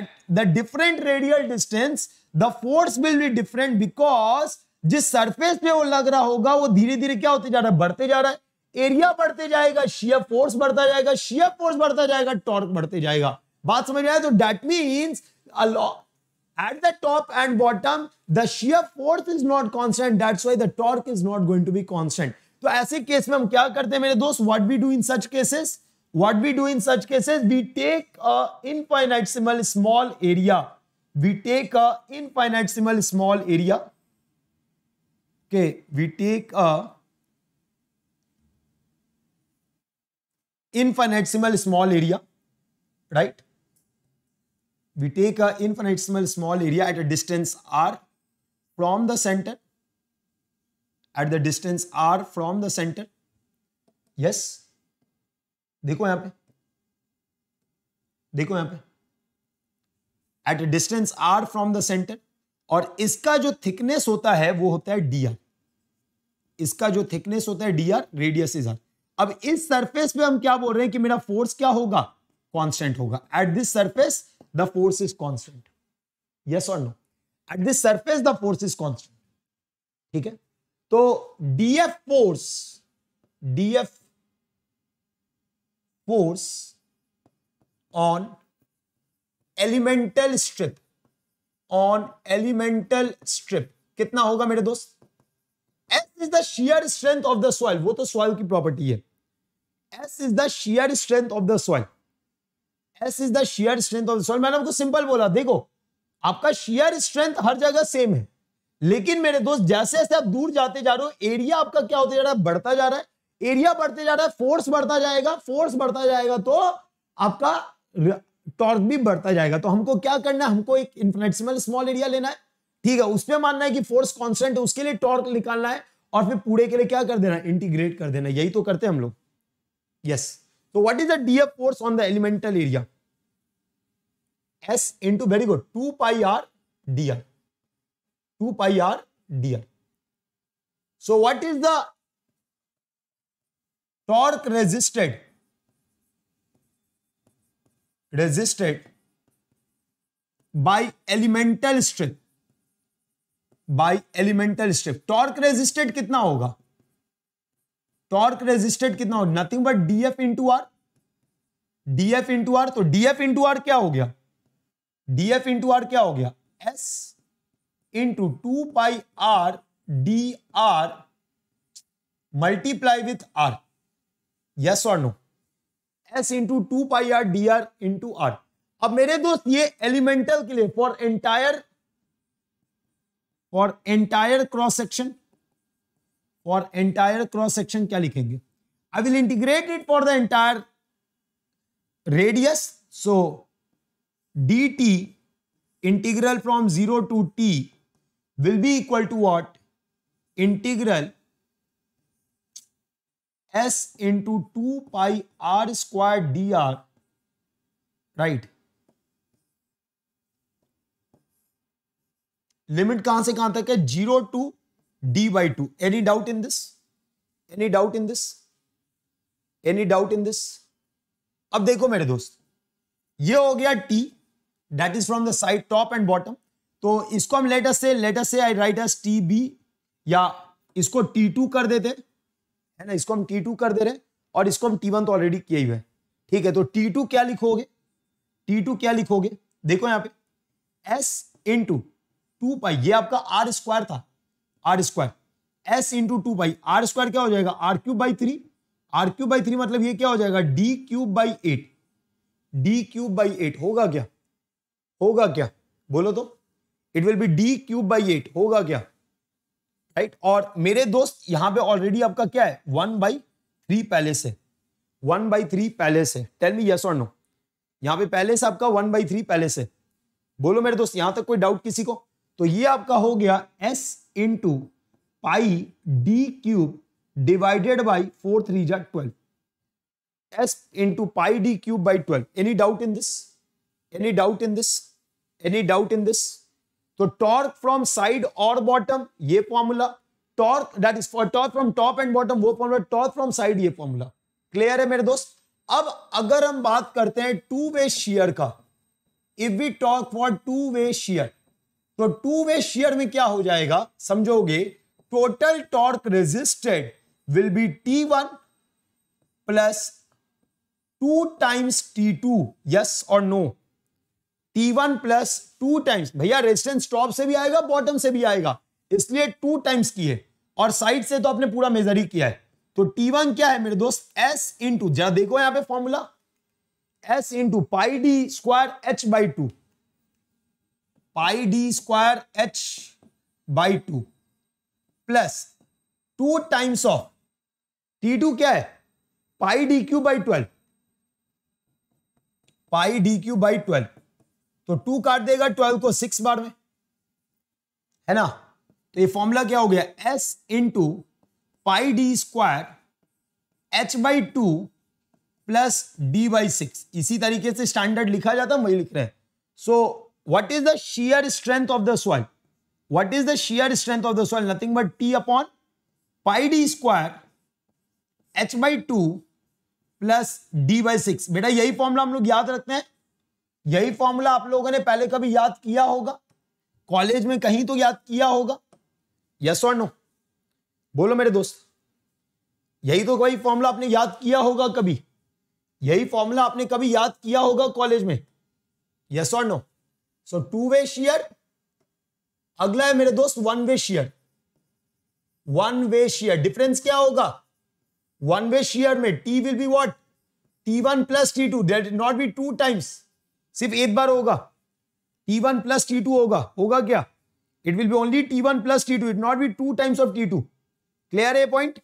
at the different radial distance the force will be different because जिस सरफेस पे वो लग रहा होगा वो धीरे धीरे क्या होते जा रहा है बढ़ते जा रहा है एरिया बढ़ते जाएगा शियर फोर्स बढ़ता जाएगा शियर फोर्स बढ़ता जाएगा टॉर्क बढ़ते जाएगा बात समझ में आए तो that mean at the top and bottom the shear force is not constant that's why the torque is not going to be constant तो ऐसे केस में हम क्या करते हैं मेरे दोस्त what we do in such cases what we do in such cases we take a infinitesimal small area we take a infinitesimal small area के we take a infinitesimal small area right we take a infinitesimal small area at a distance R from the centre at the distance R from the centre yes देखो यहां पे देखो यहां पे at distance R from the centre और इसका जो thickness होता है वो होता है डी आर इसका जो थिकनेस होता है D R radius is R अब इस सरफेस पे हम क्या बोल रहे हैं कि मेरा फोर्स क्या होगा कांस्टेंट होगा at this surface the force is constant yes और no at this surface the force is constant ठीक है तो DF force DF force on elemental strip on elemental strip कितना होगा मेरे दोस्त S is the shear strength of the soil वो तो सॉइल की प्रॉपर्टी है S is the shear strength of the soil S is the shear strength of the soil मैंने आपको सिंपल बोला देखो आपका शेयर स्ट्रेंथ हर जगह सेम है लेकिन मेरे दोस्त जैसे जैसे आप दूर जाते जा रहे हो एरिया आपका क्या होता जा रहा है बढ़ता जा रहा है एरिया बढ़ते जा रहा है फोर्स बढ़ता जाएगा फोर्स बढ़ता जाएगा तो आपका टॉर्क भी बढ़ता जाएगा तो हमको क्या करना है हमको एक इन्फिनेटसिमल स्मॉल एरिया लेना है ठीक है उसमें मानना है कि फोर्स कॉन्स्टेंट है उसके लिए टॉर्क निकालना है और फिर पूरे के लिए क्या कर देना इंटीग्रेट कर देना यही तो करते हैं हम लोग यस तो what is the DF force on the elemental area S into very good two pi R D R two pi R D R so what is the torque resisted resisted by elemental strip by elemental strip torque resisted कितना होगा torque resisted कितना होगा nothing but D F into R DF into R तो DF into R क्या हो गया DF into R क्या हो गया S into pi R D R multiply with R yes और no S into two pi R D R into R अब मेरे दोस्त ये एलिमेंटल के लिए for entire for entire cross section for entire cross section क्या लिखेंगे I will integrate it for the entire radius so D T integral from zero to T will be equal to what? Integral s into 2 pi r square dr, right? Limit कहां से कहां तक है zero to D by two any doubt in this any doubt in this any doubt in this अब देखो मेरे दोस्त ये हो गया T that is from the side top and bottom तो इसको हम let's say let's say I write S T B या इसको टी टू कर देते है ना इसको हम टी टू कर दे रहे और इसको हम टी वन तो ऑलरेडी किया ही है ठीक है तो टी टू क्या लिखोगे टी टू क्या लिखोगे देखो यहाँ पे एस इन टू टू पाई ये आपका आर स्क्वायर था R square S into two pi R square क्या हो जाएगा R cube by three R cube by three मतलब ये क्या हो जाएगा D cube by eight D cube by eight होगा क्या होगा क्या बोलो तो it will be D cube by eight होगा क्या राइट right? और मेरे दोस्त यहां पे ऑलरेडी आपका क्या है वन बाई थ्री पहले से वन बाई थ्री पहले से टेल मी यस और नो यहां पे पहले से आपका वन बाई थ्री पहले से बोलो मेरे दोस्त यहां तक कोई डाउट किसी को तो ये आपका हो गया S in to pi D cube divided by four three जा twelve S into pi D cube by twelve any doubt in this any doubt in this any doubt in this तो torque from side और bottom ये formula torque that is torque from top and bottom वो formula torque from side ये formula clear है मेरे दोस्त अब अगर हम बात करते हैं टू वे शेयर का if we talk for two way shear तो टू वे शेयर में क्या हो जाएगा समझोगे total torque resisted will be T one plus two times T two yes और no T one plus two times भैया resistance top से भी आएगा बॉटम से भी आएगा इसलिए टू टाइम्स की है और साइड से तो आपने पूरा मेजर ही किया है तो टी वन क्या है मेरे दोस्त एस टू जरा देखो यहां पे formula S two pi D square H by two pi D square H by two plus two times of T two क्या है pi D cube by twelve pi D cube by twelve तो two काट देगा twelve को six बार में है ना तो ये फॉर्मूला क्या हो गया S in to pi D square H by two plus D by six इसी तरीके से स्टैंडर्ड लिखा जाता है वही लिख रहे हैं so what is the shear strength of the soil what is the shear strength of the soil nothing but T upon pi D square H by two plus D by six बेटा यही formula हम लोग याद रखते हैं यही formula आप लोगों ने पहले कभी याद किया होगा कॉलेज में कहीं तो याद किया होगा यस और नो बोलो मेरे दोस्त यही तो कोई फॉर्मूला आपने याद किया होगा कभी यही फॉर्मूला आपने कभी याद किया होगा कॉलेज में यस और no so two way shear अगला है मेरे दोस्त one way shear one way shear difference क्या होगा वन वे शेयर में T will be what T one plus T two that not be two times सिर्फ एक बार होगा T one plus T two होगा होगा क्या it will be only T one plus T two it not be two times of T two clear a point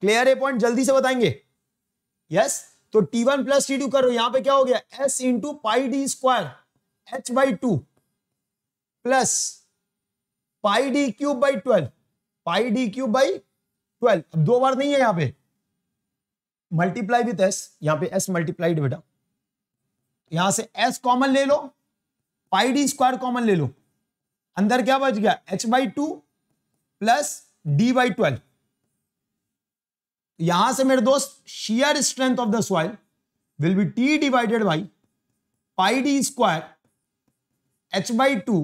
clear a point जल्दी से बताएंगे यस yes? तो T one plus T two करो यहां पे क्या हो गया S into pi D square H by two plus pi D cube by twelve pi D cube by twelve दो बार नहीं है यहां पे मल्टीप्लाई विथ एस यहां पे एस मल्टीप्लाइड बेटा यहां से एस कॉमन ले लो पाई डी स्क्वायर कॉमन ले लो अंदर क्या बच गया H by two plus D by twelve यहां से मेरे दोस्त shear strength of the soil will be T divided by pi D square H by two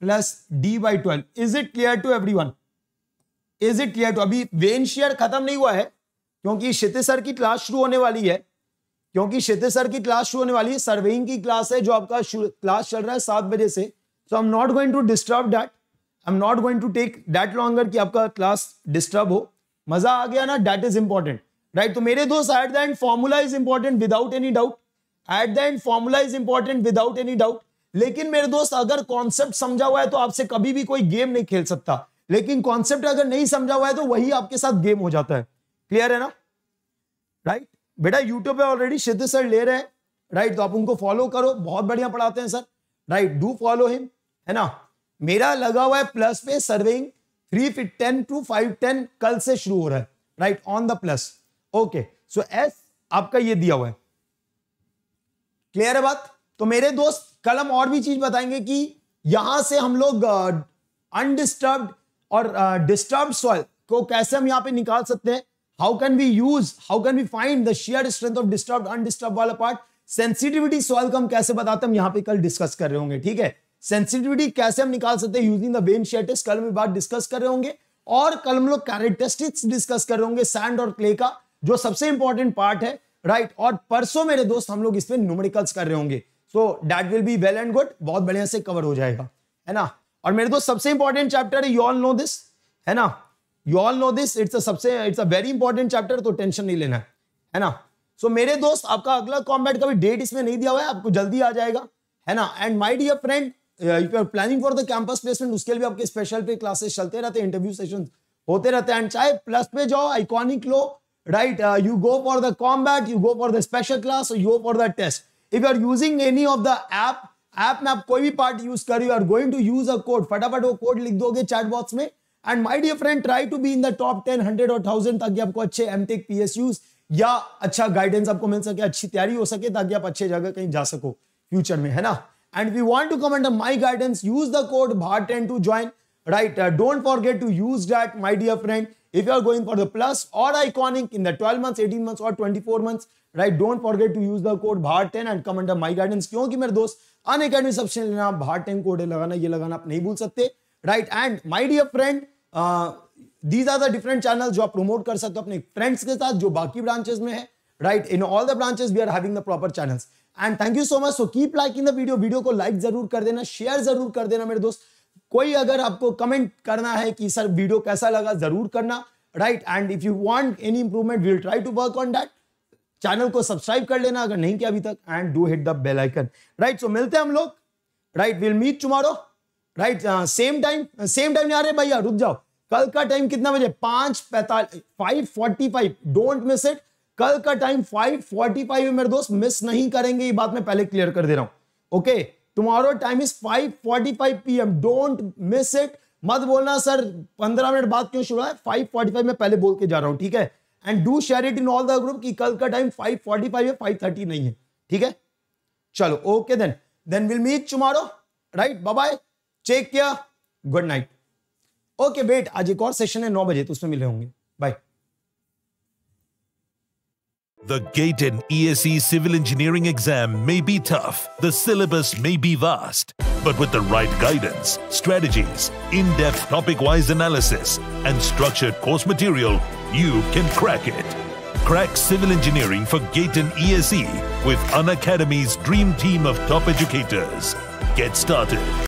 plus D by twelve is it clear to everyone is it clear to अभी vane shear खत्म नहीं हुआ है क्योंकि क्षेत्र sir की class शुरू होने वाली है क्योंकि क्षेत्र सर की क्लास शुरू होने वाली है सर्वेइंग की क्लास है जो आपका क्लास चल रहा है सात बजे से so I am not going to disturb that I am not going to take that longer कि आपका क्लास डिस्टर्ब हो मजा आ गया ना डैट इज इंपॉर्टेंट राइट तो मेरे दोस्त at the end formula is important without any doubt at the end formula is important without any doubt लेकिन मेरे दोस्त अगर कॉन्सेप्ट समझा हुआ है तो आपसे कभी भी कोई गेम नहीं खेल सकता लेकिन कॉन्सेप्ट अगर नहीं समझा हुआ है तो वही आपके साथ गेम हो जाता है क्लियर है ना राइट right? बेटा यूट्यूब पे ऑलरेडी सिद्ध सर ले रहे हैं राइट तो आप उनको फॉलो करो बहुत बढ़िया पढ़ाते हैं sir right do follow him है ना मेरा लगा हुआ है प्लस पे serving three fit ten to five ten कल से शुरू हो रहा है right on the plus okay so S आपका ये दिया हुआ है क्लियर है बात तो मेरे दोस्त कल हम और भी चीज बताएंगे कि यहां से हम लोग अनडिस्टर्ब uh, और डिस्टर्ब uh, सॉइल को कैसे हम यहां पे निकाल सकते हैं how can we use how can we find the shear strength of disturb undisturb वाला पार्ट सेंसिटिविटी सॉल्व हम कैसे बताते हम यहां पे कल डिस्कस कर रहे होंगे ठीक है सेंसिटिविटी कैसे हम निकाल सकते हैं using the vane shear test कल में बात डिस्कस कर रहे होंगे और कल हम लोग कैरेक्टरिस्टिक्स डिस्कस कर रहे होंगे सैंड और क्ले का जो सबसे इंपॉर्टेंट पार्ट है राइट right? और परसों मेरे दोस्त हम लोग इसमें न्यूमेरिकल्स कर रहे होंगे so that will be well and good बहुत बढ़िया से कवर हो जाएगा है ना और मेरे दोस्त सबसे इंपॉर्टेंट चैप्टर है यू ऑल नो दिस है ना you all know this it's a सबसे it's a very important chapter तो टेंशन नहीं लेना है है ना सो so, मेरे दोस्त आपका अगला कॉम्बैट का भी डेट इसमें नहीं दिया हुआ है आपको जल्दी आ जाएगा है ना and my dear friend if you are planning for the campus placement उसके लिए आपके स्पेशल पे क्लासेस चलते रहते हैं इंटरव्यू सेशन होते रहते हैं एंड चाहे प्लस पे जाओ आइकॉनिक लो right you go for the combat you go for the special class you go for the test if you are using any of the app app में आप कोई भी पार्ट यूज कर you are going to use a code फटाफट वो code लिख दोगे chat box में and my dear friend try to be in the top ten hundred और थाउजेंड ताकि आपको अच्छे एमटेक पीएसयूज या अच्छा गाइडेंस आपको मिल सके अच्छी तैयारी हो सके ताकि आप अच्छे जगह कहीं जा सको फ्यूचर में है ना and we want to comment my guidance use the code भार ten to join right don't forget to use that my dear friend if you are going for the plus और iconic in the twelve month eighteen month और twenty four month right don't forget to use the code भार ten and comment my guidance क्योंकि मेरे दोस्त अन academy सबसे लेना भार ten code लगाना ये लगाना आप नहीं भूल सकते right and my dear friend these are the different channel जो आप प्रमोट कर सकते हो अपने फ्रेंड्स के साथ जो बाकी ब्रांचेस में है right in all the branches we are having the proper channels and thank you so much so keep in the video video को लाइक जरूर कर देना शेयर जरूर कर देना मेरे दोस्त कोई अगर आपको कमेंट करना है कि सर वीडियो कैसा लगा जरूर करना right and if you want any improvement we'll try to work on that channel को सब्सक्राइब कर लेना अगर नहीं किया अभी तक and do hit the bell icon right so मिलते हैं हम लोग right will meet tomorrow right same time same time नहीं आ रहे भैया रुक जाओ कल का टाइम कितना बजे पांच पैतालीस five forty five don't miss it कल का टाइम फाइव फोर्टी फाइव मेरे दोस्त मिस नहीं करेंगे ये बात मैं पहले क्लियर कर दे रहा हूं okay tomorrow time is five forty five P M don't miss it मत बोलना सर पंद्रह मिनट बाद क्यों शुरू है फाइव फोर्टी फाइव में पहले बोल के जा रहा हूं ठीक है and do share it in all the group की कल का टाइम फाइव फोर्टी फाइव है फाइव थर्टी नहीं है ठीक है चलो okay then then will meet tomorrow right bye bye check किया गुड नाइट ओके बेट आज एक और सेशन है नौ बजे तो उसमें मिले होंगे bye The GATE and ESE civil engineering exam may be tough, the syllabus may be vast, but with the right guidance, strategies, in depth topic wise analysis, and structured course material, you can crack it. Crack civil engineering for GATE and ESE with Unacademy's dream team of top educators. Get started